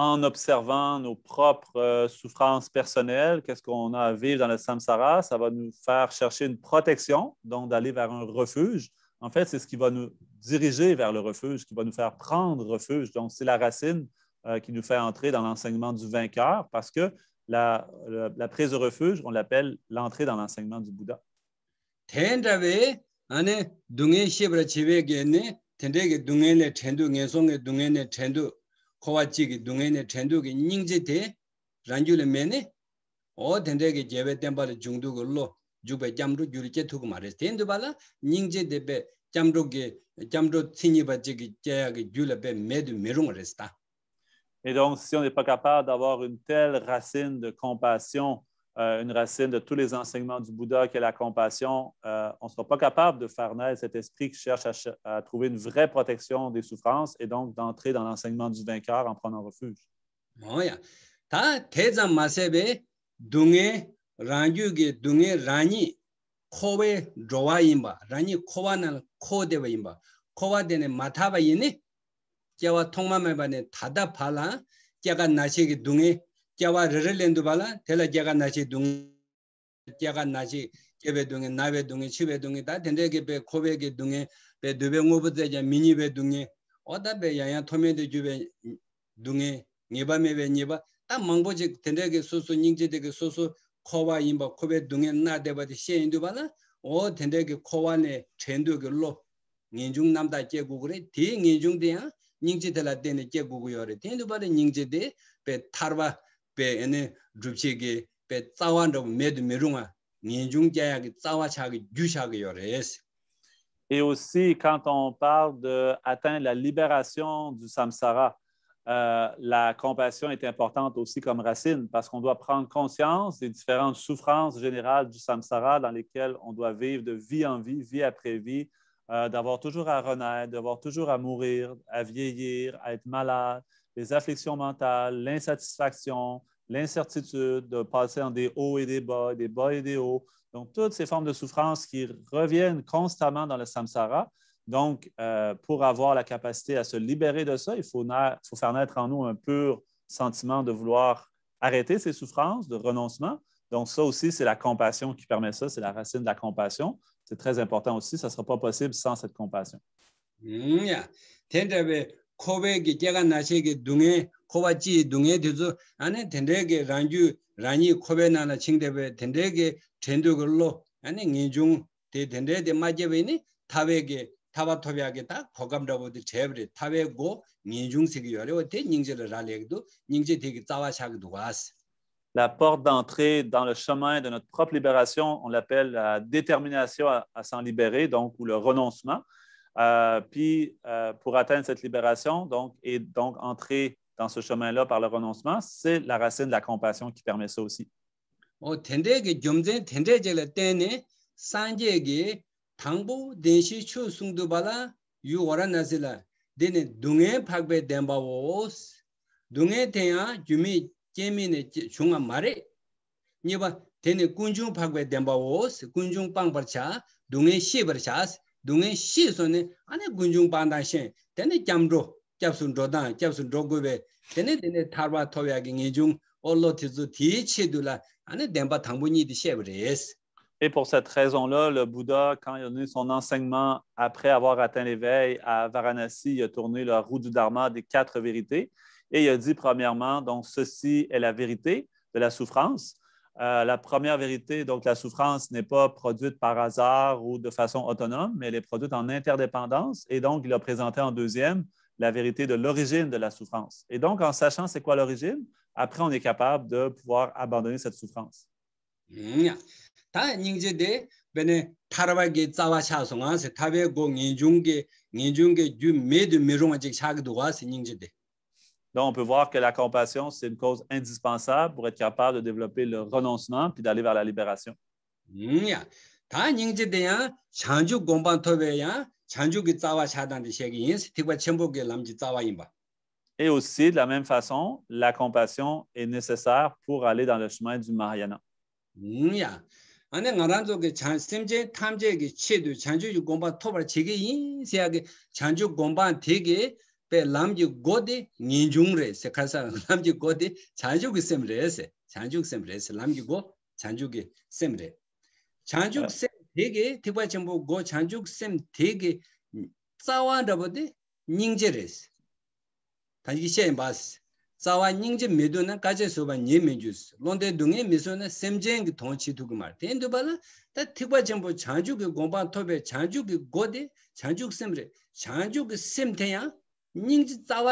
en observant nos propres euh, souffrances personnelles, qu'est-ce qu'on a à vivre dans le samsara, ça va nous faire chercher une protection, donc d'aller vers un refuge. En fait, c'est ce qui va nous diriger vers le refuge, qui va nous faire prendre refuge. Donc, c'est la racine euh, qui nous fait entrer dans l'enseignement du vainqueur, parce que la, la prise de refuge, on l'appelle l'entrée dans l'enseignement du Bouddha. Ko wa chi ki du ngay ne chen du ki nying zi te rang yu le me ne, o ten zi ke jia le jung du lo, juk pa jiam ru gyuri ke tuk ma re ten du ba la, nying zi te pe jiam ki jiam ru ti ni ba chi ki jia ya ki gyu le pe me du me rung Et donc si on n'est pas capable d'avoir une telle racine de compassion Euh, une racine de tous les enseignements du Bouddha qui est la compassion, euh, on ne sera pas capable de faire naître cet esprit qui cherche à, trouver une vraie protection des souffrances et donc d'entrer dans l'enseignement du vainqueur en prenant refuge. Oh 자와 rirar lindu bala, tela kiaga nashi dungi, kiaga nashi kiawe dungi, nawe dungi, shiwe dungi, taa tendeke pe kowe ke dungi, pe dube ngubu zeja mini we dungi, oda pe yaya tome de juwe dungi, nyeba mewe nyeba, taa mangbo chik tendeke susu, nyingche deke susu, kowa inba, kowe dungi na deba de xe indu bala, o tendeke kowa ne et aussi quand on parle d'atteindre la libération du samsara euh, la compassion est importante aussi comme racine parce qu'on doit prendre conscience des différentes souffrances générales du samsara dans lesquelles on doit vivre de vie en vie, vie après vie, euh, d'avoir toujours à renaître, d'avoir toujours à mourir, à vieillir, à être malade, les afflictions mentales, l'insatisfaction, l'incertitude, de passer en des hauts et des bas, des bas et des hauts. Donc, toutes ces formes de souffrance qui reviennent constamment dans le samsara. Donc, euh, pour avoir la capacité à se libérer de ça, il faut, faut faire naître en nous un pur sentiment de vouloir arrêter ces souffrances, de renoncement. Donc, ça aussi, c'est la compassion qui permet ça, c'est la racine de la compassion. C'est très important aussi, ça ne sera pas possible sans cette compassion. Mmh, Kho bhe kye kha na se kye dung e, kho bha chi dung e de du, ane ten re kye rang ju rang ni kho bhe na na ching te bhe ten re kye ane ngin te ten re ni, tabe kye taba to bhe ta, tabe go o te La porte d'entrée dans le chemin de notre propre libération, on l'appelle la détermination à s'en libérer, donc le renoncement. euh puis euh pour atteindre cette libération donc et donc entrer dans ce chemin là par le renoncement c'est la racine de la compassion qui permet ça aussi au tendre que jomde je le tenne sanje ge thangbu deshi chu sung du bala yu ora nazila dene dunge phagbe demba wos dunge thaya jumi jemi ne chunga ma re nyeba dene kunjung phagbe demba wos kunjung pang parcha dunge shi parcha Et pour cette raison-là, le Bouddha, quand il a donné son enseignement après avoir atteint l'éveil à Varanasi, il a tourné la roue du Dharma des quatre vérités. Et il a dit, premièrement, donc, ceci est la vérité de la souffrance. Euh, la première vérité, donc la souffrance n'est pas produite par hasard ou de façon autonome, mais elle est produite en interdépendance. Et donc, il a présenté en deuxième la vérité de l'origine de la souffrance. Et donc, en sachant c'est quoi l'origine, après, on est capable de pouvoir abandonner cette souffrance. Donc, on peut voir que la compassion, c'est une cause indispensable pour être capable de développer le renoncement puis d'aller vers la libération. Et aussi, de la même façon, la compassion est nécessaire pour aller dans le chemin du Mariana. pe lam ji go de ngin jung re se kha sa lam ji go de chan ju gi sem re se chan ju sem re se lam ji go chan ju gi sem re chan ju sem de ge ti ba chen bo go chan ju sem de ge sa wa da bo de na na Euh, dans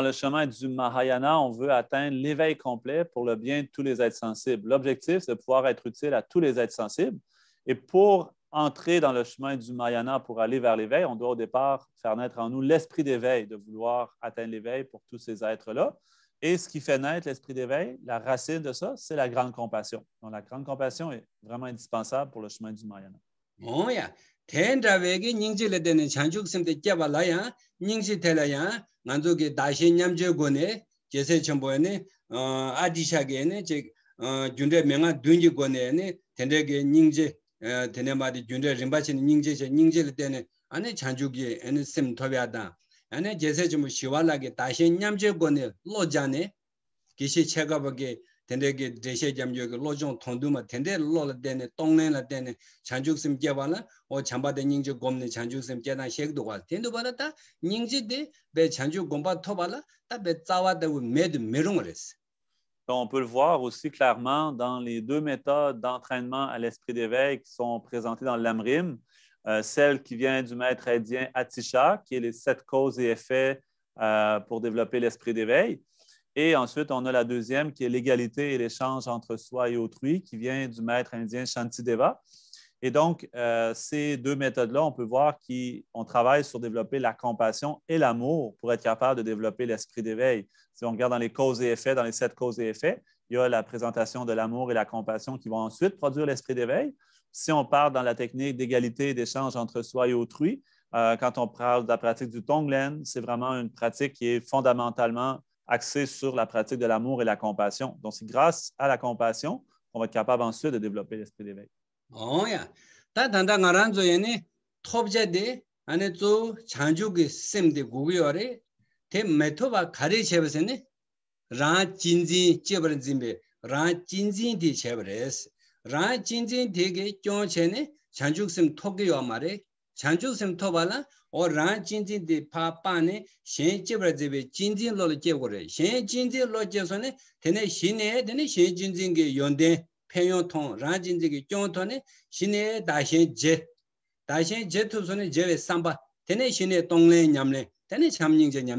le chemin du Mahayana, on veut atteindre l'éveil complet pour le bien de tous les êtres sensibles. L'objectif, c'est de pouvoir être utile à tous les êtres sensibles. Et pour entrer dans le chemin du Mahayana, pour aller vers l'éveil, on doit au départ faire naître en nous l'esprit d'éveil, de vouloir atteindre l'éveil pour tous ces êtres-là. Et ce qui fait naître l'esprit d'éveil, la racine de ça, c'est la grande compassion. Donc, la grande compassion est vraiment indispensable pour le chemin du Mayana. Bon, oh, ya. Tendra vege nyingji le dene chanchuk de kyeba la ya, nyingji tela ya, nganzo ge dashi nyamche go ne, jese chenpo ya ne, uh, adisha ge ne, che uh, junre menga de go ne, tendra ge nyingji, uh, tena mati junre rinpachi nyingji, nyingji le dene, ane chanchuk ye, ane sim tobya dang. On peut le voir aussi clairement dans les deux méthodes d'entraînement à l'esprit d'éveil qui sont présentées dans l'AMRIM. Euh, celle qui vient du maître indien Atisha, qui est les sept causes et effets euh, pour développer l'esprit d'éveil. Et ensuite, on a la deuxième qui est l'égalité et l'échange entre soi et autrui, qui vient du maître indien Shantideva. Et donc, euh, ces deux méthodes-là, on peut voir qu'on travaille sur développer la compassion et l'amour pour être capable de développer l'esprit d'éveil. Si on regarde dans les causes et effets, dans les sept causes et effets, il y a la présentation de l'amour et la compassion qui vont ensuite produire l'esprit d'éveil si on parle dans la technique d'égalité et d'échange entre soi et autrui, euh, quand on parle de la pratique du tonglen, c'est vraiment une pratique qui est fondamentalement axée sur la pratique de l'amour et la compassion. Donc, c'est grâce à la compassion qu'on va être capable ensuite de développer l'esprit d'éveil. Oh, yeah. Rang ching ching di kyo chen ni chan chuk sim thok kyo ma re, chan chuk sim thok pa la, o rang ching ching di pa pa ni, shen chi bra zi we, ching ching lo le kye wo re, shen ching nyam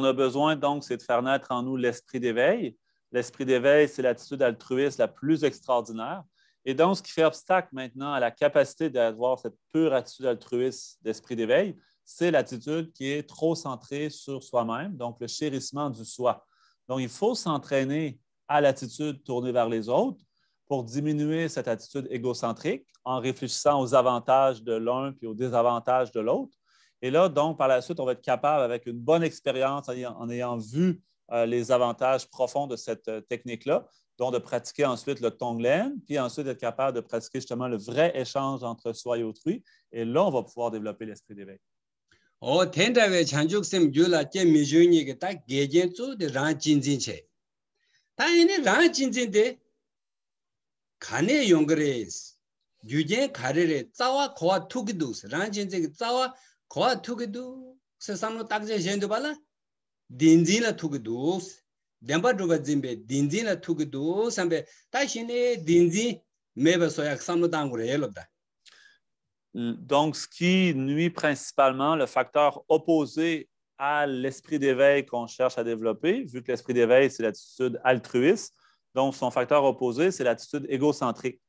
nyam a besoin donc c'est de faire naître en nous l'esprit d'éveil L'esprit d'éveil, c'est l'attitude altruiste la plus extraordinaire. Et donc, ce qui fait obstacle maintenant à la capacité d'avoir cette pure attitude altruiste d'esprit d'éveil, c'est l'attitude qui est trop centrée sur soi-même, donc le chérissement du soi. Donc, il faut s'entraîner à l'attitude tournée vers les autres pour diminuer cette attitude égocentrique en réfléchissant aux avantages de l'un puis aux désavantages de l'autre. Et là, donc, par la suite, on va être capable, avec une bonne expérience, en ayant vu euh, les avantages profonds de cette euh, technique-là, dont de pratiquer ensuite le tonglen, puis ensuite d'être capable de pratiquer justement le vrai échange entre soi et autrui. Et là, on va pouvoir développer l'esprit d'éveil. Oh tenda we chanjuk sem ju la che mi ju ni ge ta de ran jin jin che ta yin ne ran jin jin de ka ne yong ge re is ju je ka re re à wa ko wa tu ge du ran jin jin ge za wa ko wa Mm, donc, ce qui nuit principalement, le facteur opposé à l'esprit d'éveil qu'on cherche à développer, vu que l'esprit d'éveil, c'est l'attitude altruiste, donc son facteur opposé, c'est l'attitude égocentrique.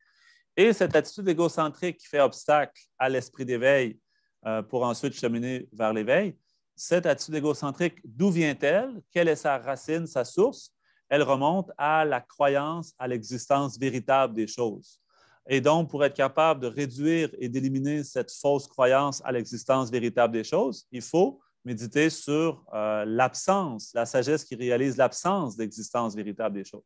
Et cette attitude égocentrique qui fait obstacle à l'esprit d'éveil euh, pour ensuite cheminer vers l'éveil, cette attitude égocentrique, d'où vient-elle? Quelle est sa racine, sa source? Elle remonte à la croyance à l'existence véritable des choses. Et donc, pour être capable de réduire et d'éliminer cette fausse croyance à l'existence véritable des choses, il faut méditer sur euh, l'absence, la sagesse qui réalise l'absence d'existence véritable des choses.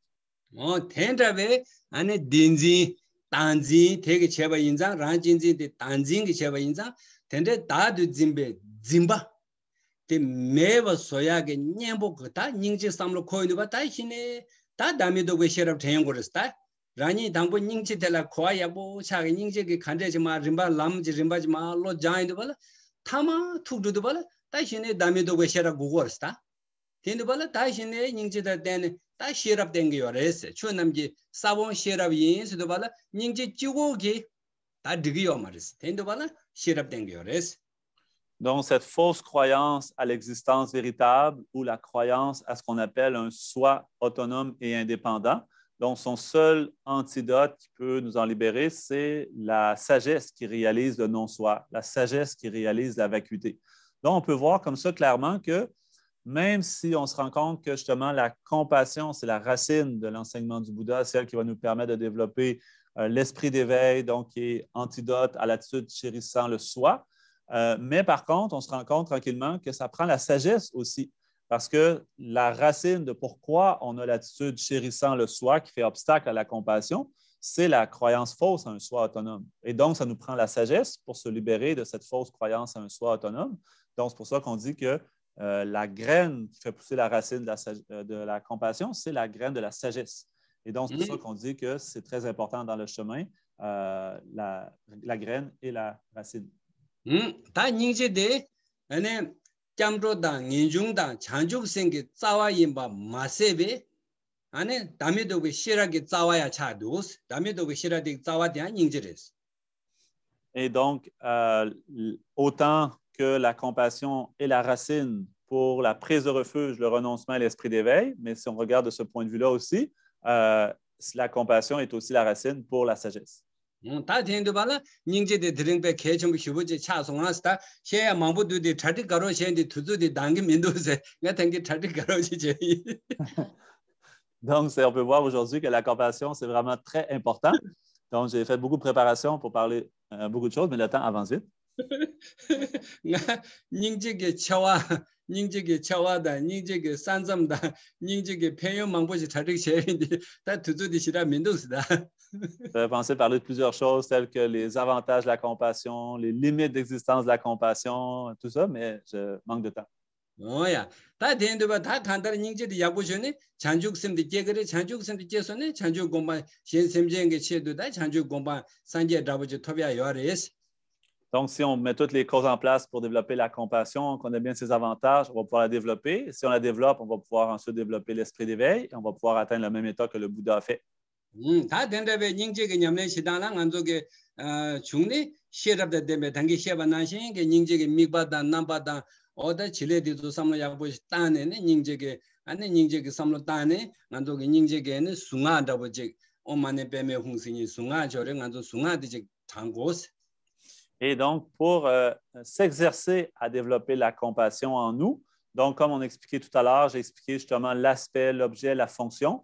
tī mēwa sōyā kī nyēmbō kī tā nying chī sāmbō kōyō nukā tā xīnē tā dāmi dō kī shērab tēyō kō rīs tā rāñī dāmbō nying chī tēlā kōyā yabō chā kī nying chī kī khantē chī mā rīmbā lām chī rīmbā chī mā lō jāñi dō bālā tā mā thūk dō dō bālā tā xīnē dāmi dō kī shērab Donc, cette fausse croyance à l'existence véritable ou la croyance à ce qu'on appelle un soi autonome et indépendant. dont son seul antidote qui peut nous en libérer, c'est la sagesse qui réalise le non-soi, la sagesse qui réalise la vacuité. Donc, on peut voir comme ça clairement que même si on se rend compte que justement la compassion, c'est la racine de l'enseignement du Bouddha, celle qui va nous permettre de développer euh, l'esprit d'éveil, donc qui est antidote à l'attitude chérissant le soi, euh, mais par contre, on se rend compte tranquillement que ça prend la sagesse aussi, parce que la racine de pourquoi on a l'attitude chérissant le soi qui fait obstacle à la compassion, c'est la croyance fausse à un soi autonome. Et donc, ça nous prend la sagesse pour se libérer de cette fausse croyance à un soi autonome. Donc, c'est pour ça qu'on dit que euh, la graine qui fait pousser la racine euh, de la, compassion, c'est la graine de la sagesse. Et donc, c'est pour ça mmh. qu'on dit que c'est très important dans le chemin, la graine et la racine. Et donc, euh, autant que la compassion est la racine pour la prise de refuge, le renoncement à l'esprit d'éveil, mais si on regarde de ce point de vue-là aussi, euh, la compassion est aussi la racine pour la sagesse. tā tēndu pāla nīngche dē dhīrīngbē kēchīmbu xībūchī chā sōngā sī tā xēyā māngbū 당기 dī 내가 당기 xēn dī tūzū dī dāngi Donc, on peut voir aujourd'hui que la compassion, c'est vraiment très important. Donc, j'ai fait beaucoup de préparation pour parler euh, beaucoup de choses, mais le temps avance vite. ngā nīngche kē chāwā, nīngche kē chāwā dā, nīngche kē sānsam dā, nīngche Ça pensais pensé parler de plusieurs choses, telles que les avantages de la compassion, les limites d'existence de la compassion, tout ça, mais je manque de temps. Donc, si on met toutes les causes en place pour développer la compassion, on connaît bien ses avantages, on va pouvoir la développer. Si on la développe, on va pouvoir ensuite développer l'esprit d'éveil, on va pouvoir atteindre le même état que le Bouddha a fait. Et donc, pour s'exercer à développer la compassion en nous, donc comme on expliquait tout à l'heure, j'ai expliqué justement l'aspect, l'objet, la fonction.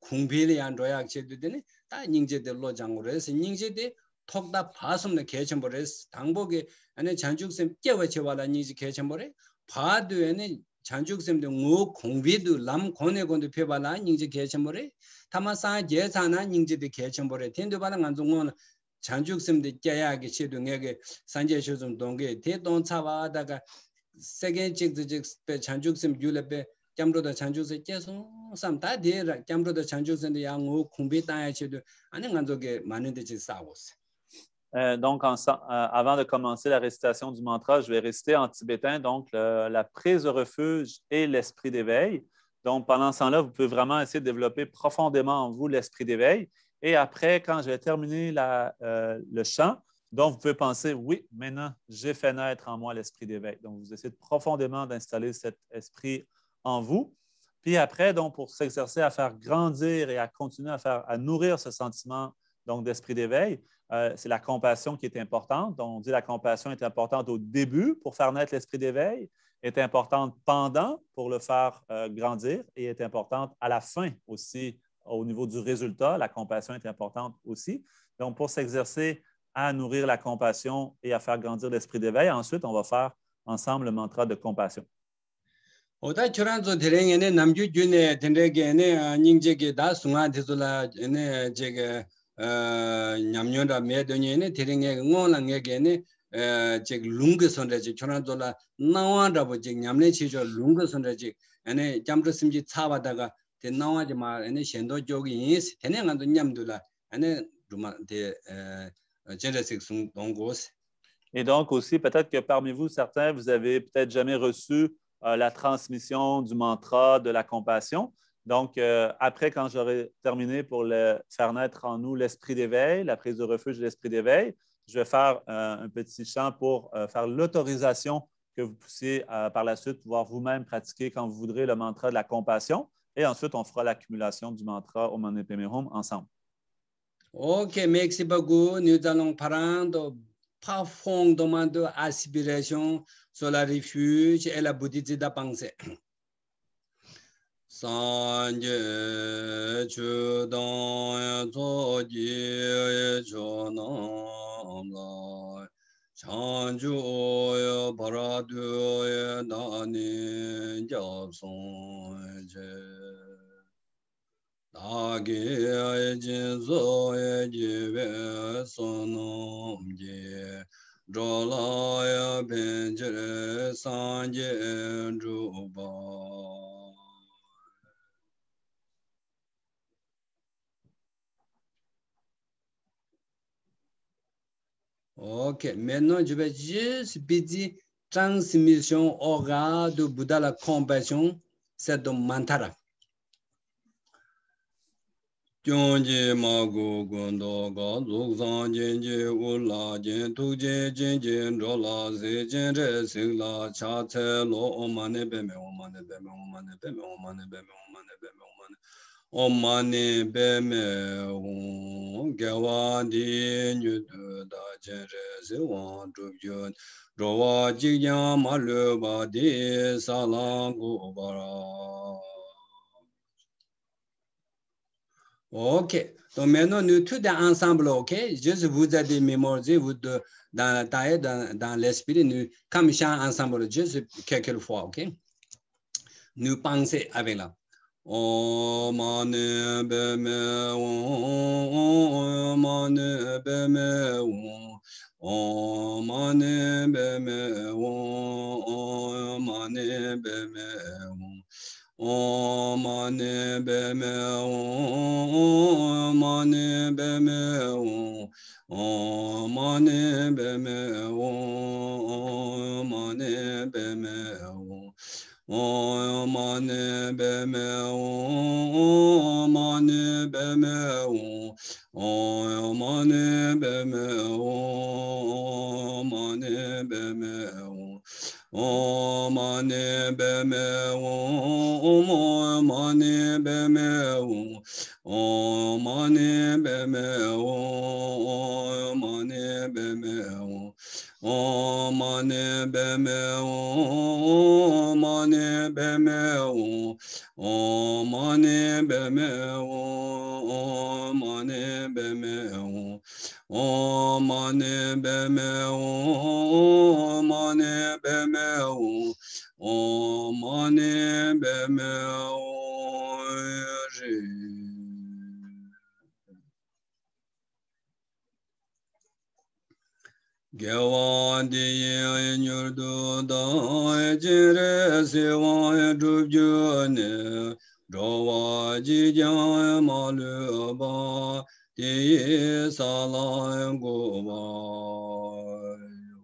공비리 안 ché tu 다 ni tái nying 톡다 ti lōcchāṋ gōrēs, nying 잔죽샘 ti tōk ták pāsum ni kēchāṋ gōrēs, tángbō kē ane chán chūk síṋ kye wé ché wā laa nying ché kēchāṋ gōrēs, pā tui ane chán chūk síṋ di ngū kūṋbī Donc, avant de commencer la récitation du mantra, je vais réciter en tibétain donc la prise de refuge et l'esprit d'éveil. Donc, pendant ce temps-là, vous pouvez vraiment essayer de développer profondément en vous l'esprit d'éveil. Et après, quand je vais terminer euh, le chant, donc vous pouvez penser, oui, maintenant, j'ai fait naître en moi l'esprit d'éveil. Donc, vous essayez profondément d'installer cet esprit en vous. Puis après, donc, pour s'exercer à faire grandir et à continuer à, faire, nourrir ce sentiment d'esprit d'éveil, euh, c'est la compassion qui est importante. Donc, on dit la compassion est importante au début pour faire naître l'esprit d'éveil, est importante pendant pour le faire euh, grandir et est importante à la fin aussi au niveau du résultat. La compassion est importante aussi. Donc, pour s'exercer à nourrir la compassion et à faire grandir l'esprit d'éveil, ensuite, on va faire ensemble le mantra de compassion. Ota kyo ranzo tere nga nangyut yu nye, ten re nge, nying jake, dha sungwa tisula, nye e, nyam nyon ra mey tonye, nye tere nge, ngon langye geni, nye kyo ranzo la, nga wang ra bojee, nyam lé chi jo runga sungwa jik, nye kyang prasim chi tsa wata ga, nga wang ra ma, nye shen do jok yi, ten Et donc aussi, peut-être que parmi vous, certains, vous avez peut-être jamais reçu, Euh, la transmission du mantra de la compassion. Donc, euh, après, quand j'aurai terminé pour le, faire naître en nous l'esprit d'éveil, la prise de refuge de l'esprit d'éveil, je vais faire euh, un petit chant pour faire l'autorisation que vous puissiez par la suite pouvoir vous-même pratiquer quand vous voudrez le mantra de la compassion. Et ensuite, on fera l'accumulation du mantra Om Mani ensemble. Ok, merci beaucoup. Nous allons prendre pas fond demande aspiration sur la refuge et la bouddhité de pensée. Sanje chudang yato ji yato nam la Chanju yo paradu yo dani ཁྱི ཕྱད མམས དམ གའི གས ཁྱི གས ཁྱི Ok, maintenant je vais juste ཁྱི transmission au གས de Bouddha la compassion, ཁྱི གས kyun gu om om om om om om om yun gu OK. Donc maintenant, nous tous ensemble, OK? Juste vous avez mémorisé, vous de, dans, dans, dans l'esprit, nous, comme ensemble, juste quelques fois, OK? Nous pensons avec là. Omane bemeo, omane bemeo, Amane bemeo, omane bemeo, omane bemeo, Amane bemeo, omane bemeo, omane bemeo. おまねべめおおもまねべめおおまねべめおおまねべめおおまねべめおおまねべめおおまねべめおおまねべめお OM MANI BEME'U, OM MANI YIN yé yé sá lá yé ngó bá yó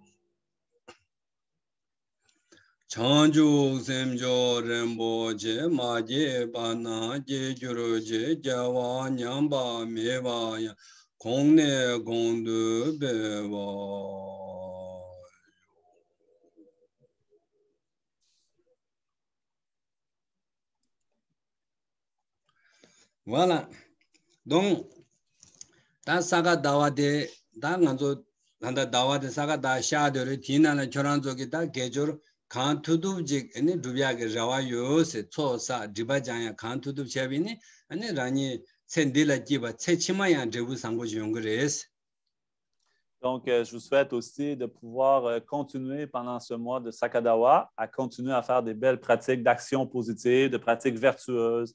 chán chú sém chó rén bó ché má ché dans sāgā dāwā dē, dāng ngā dzō dāng dāwā dē sāgā dā shā dē rē, tī nā nā chōrāng dzō kī dā gē chō rō kāng tū tūp jī, anī dhūbyā kī rāwā yō yō sē, tsō sā, dhīpa jāyā kāng tū tūp chē bī nī, anī Donc, euh, je vous souhaite aussi de pouvoir euh, continuer pendant ce mois de Sakadawa à continuer à faire des belles pratiques d'action positive, de pratiques vertueuses,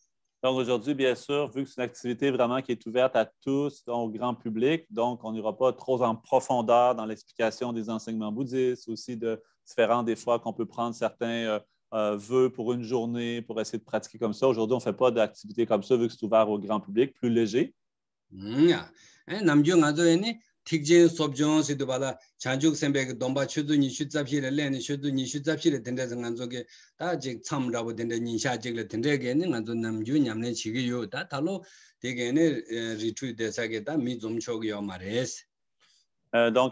Donc aujourd'hui, bien sûr, vu que c'est une activité vraiment qui est ouverte à tous, au grand public, donc on n'ira pas trop en profondeur dans l'explication des enseignements bouddhistes, aussi de différents des fois qu'on peut prendre certains voeux euh, vœux pour une journée, pour essayer de pratiquer comme ça. Aujourd'hui, on ne fait pas d'activité comme ça vu que c'est ouvert au grand public, plus léger. Mmh, ah. eh, donc,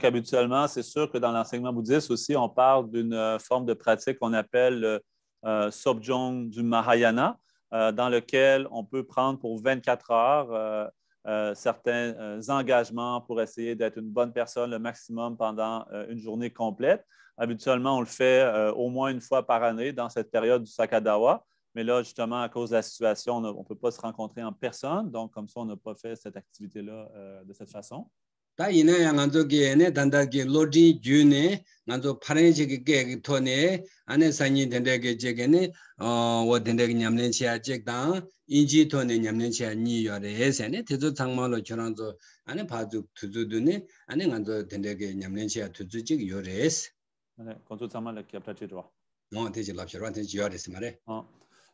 habituellement, c'est sûr que dans l'enseignement bouddhiste aussi, on parle d'une euh, forme de pratique qu'on appelle le euh, euh, Sobjong du Mahayana, dans lequel on peut prendre pour 24 heures euh, certains euh, engagements pour essayer d'être une bonne personne le maximum pendant euh, une journée complète. Habituellement, on le fait au moins une fois par année dans cette période du Sakadawa. Mais là, justement, à cause de la situation, on ne peut pas se rencontrer en personne. Donc, comme ça, on n'a pas fait cette activité-là de cette façon. Tā inā yā ngā dzō kī yā nē tāndā kī lō tī yū nē, ngā dzō pārā yā chī kī kē kī tō nē, ā nē 안에 nyī tāndā kī chī kī nē, wā tāndā kī nyam nē chī yā chī kī tā, in chī tō nyam nē chī yā nī yā rē, sā nē tē lō tū ngā nyam tū lō Nō, rō,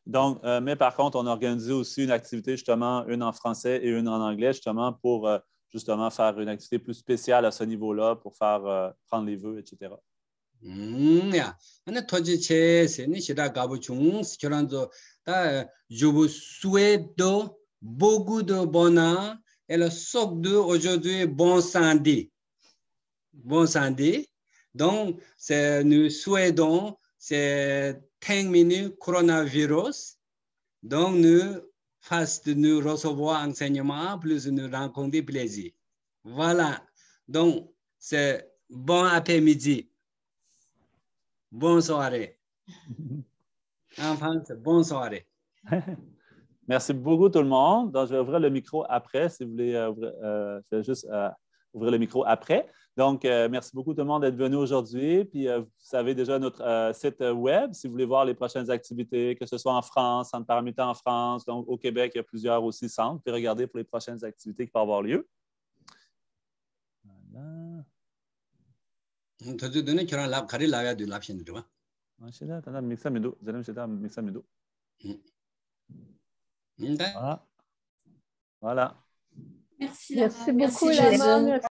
Donc, euh, mais par contre, on organise aussi une activité, justement, une en français et une en anglais, justement, pour euh, justement faire une activité plus spéciale à ce niveau-là pour faire euh, prendre les vœux, etc. Mmh, euh, je vous souhaite beaucoup de bonheur et le soc de aujourd'hui bon samedi. Bon samedi. Donc, nous souhaitons c'est minutes coronavirus. Donc, nous fasse de nous recevoir enseignement, plus nous rencontrer plaisir. Voilà. Donc, c'est bon après-midi. Bonne soirée. Enfin, c'est bonne soirée. Merci beaucoup tout le monde. Donc, je vais ouvrir le micro après, si vous voulez. Euh, euh, juste euh, ouvrir le micro après. Donc, euh, merci beaucoup tout le monde d'être venu aujourd'hui. Puis, euh, vous savez déjà notre euh, site web si vous voulez voir les prochaines activités, que ce soit en France, en Parmitan en France, donc au Québec, il y a plusieurs aussi centres. Puis, regardez pour les prochaines activités qui vont avoir lieu. Voilà. Hmm. Hmm. Voilà. Merci, beaucoup, Merci,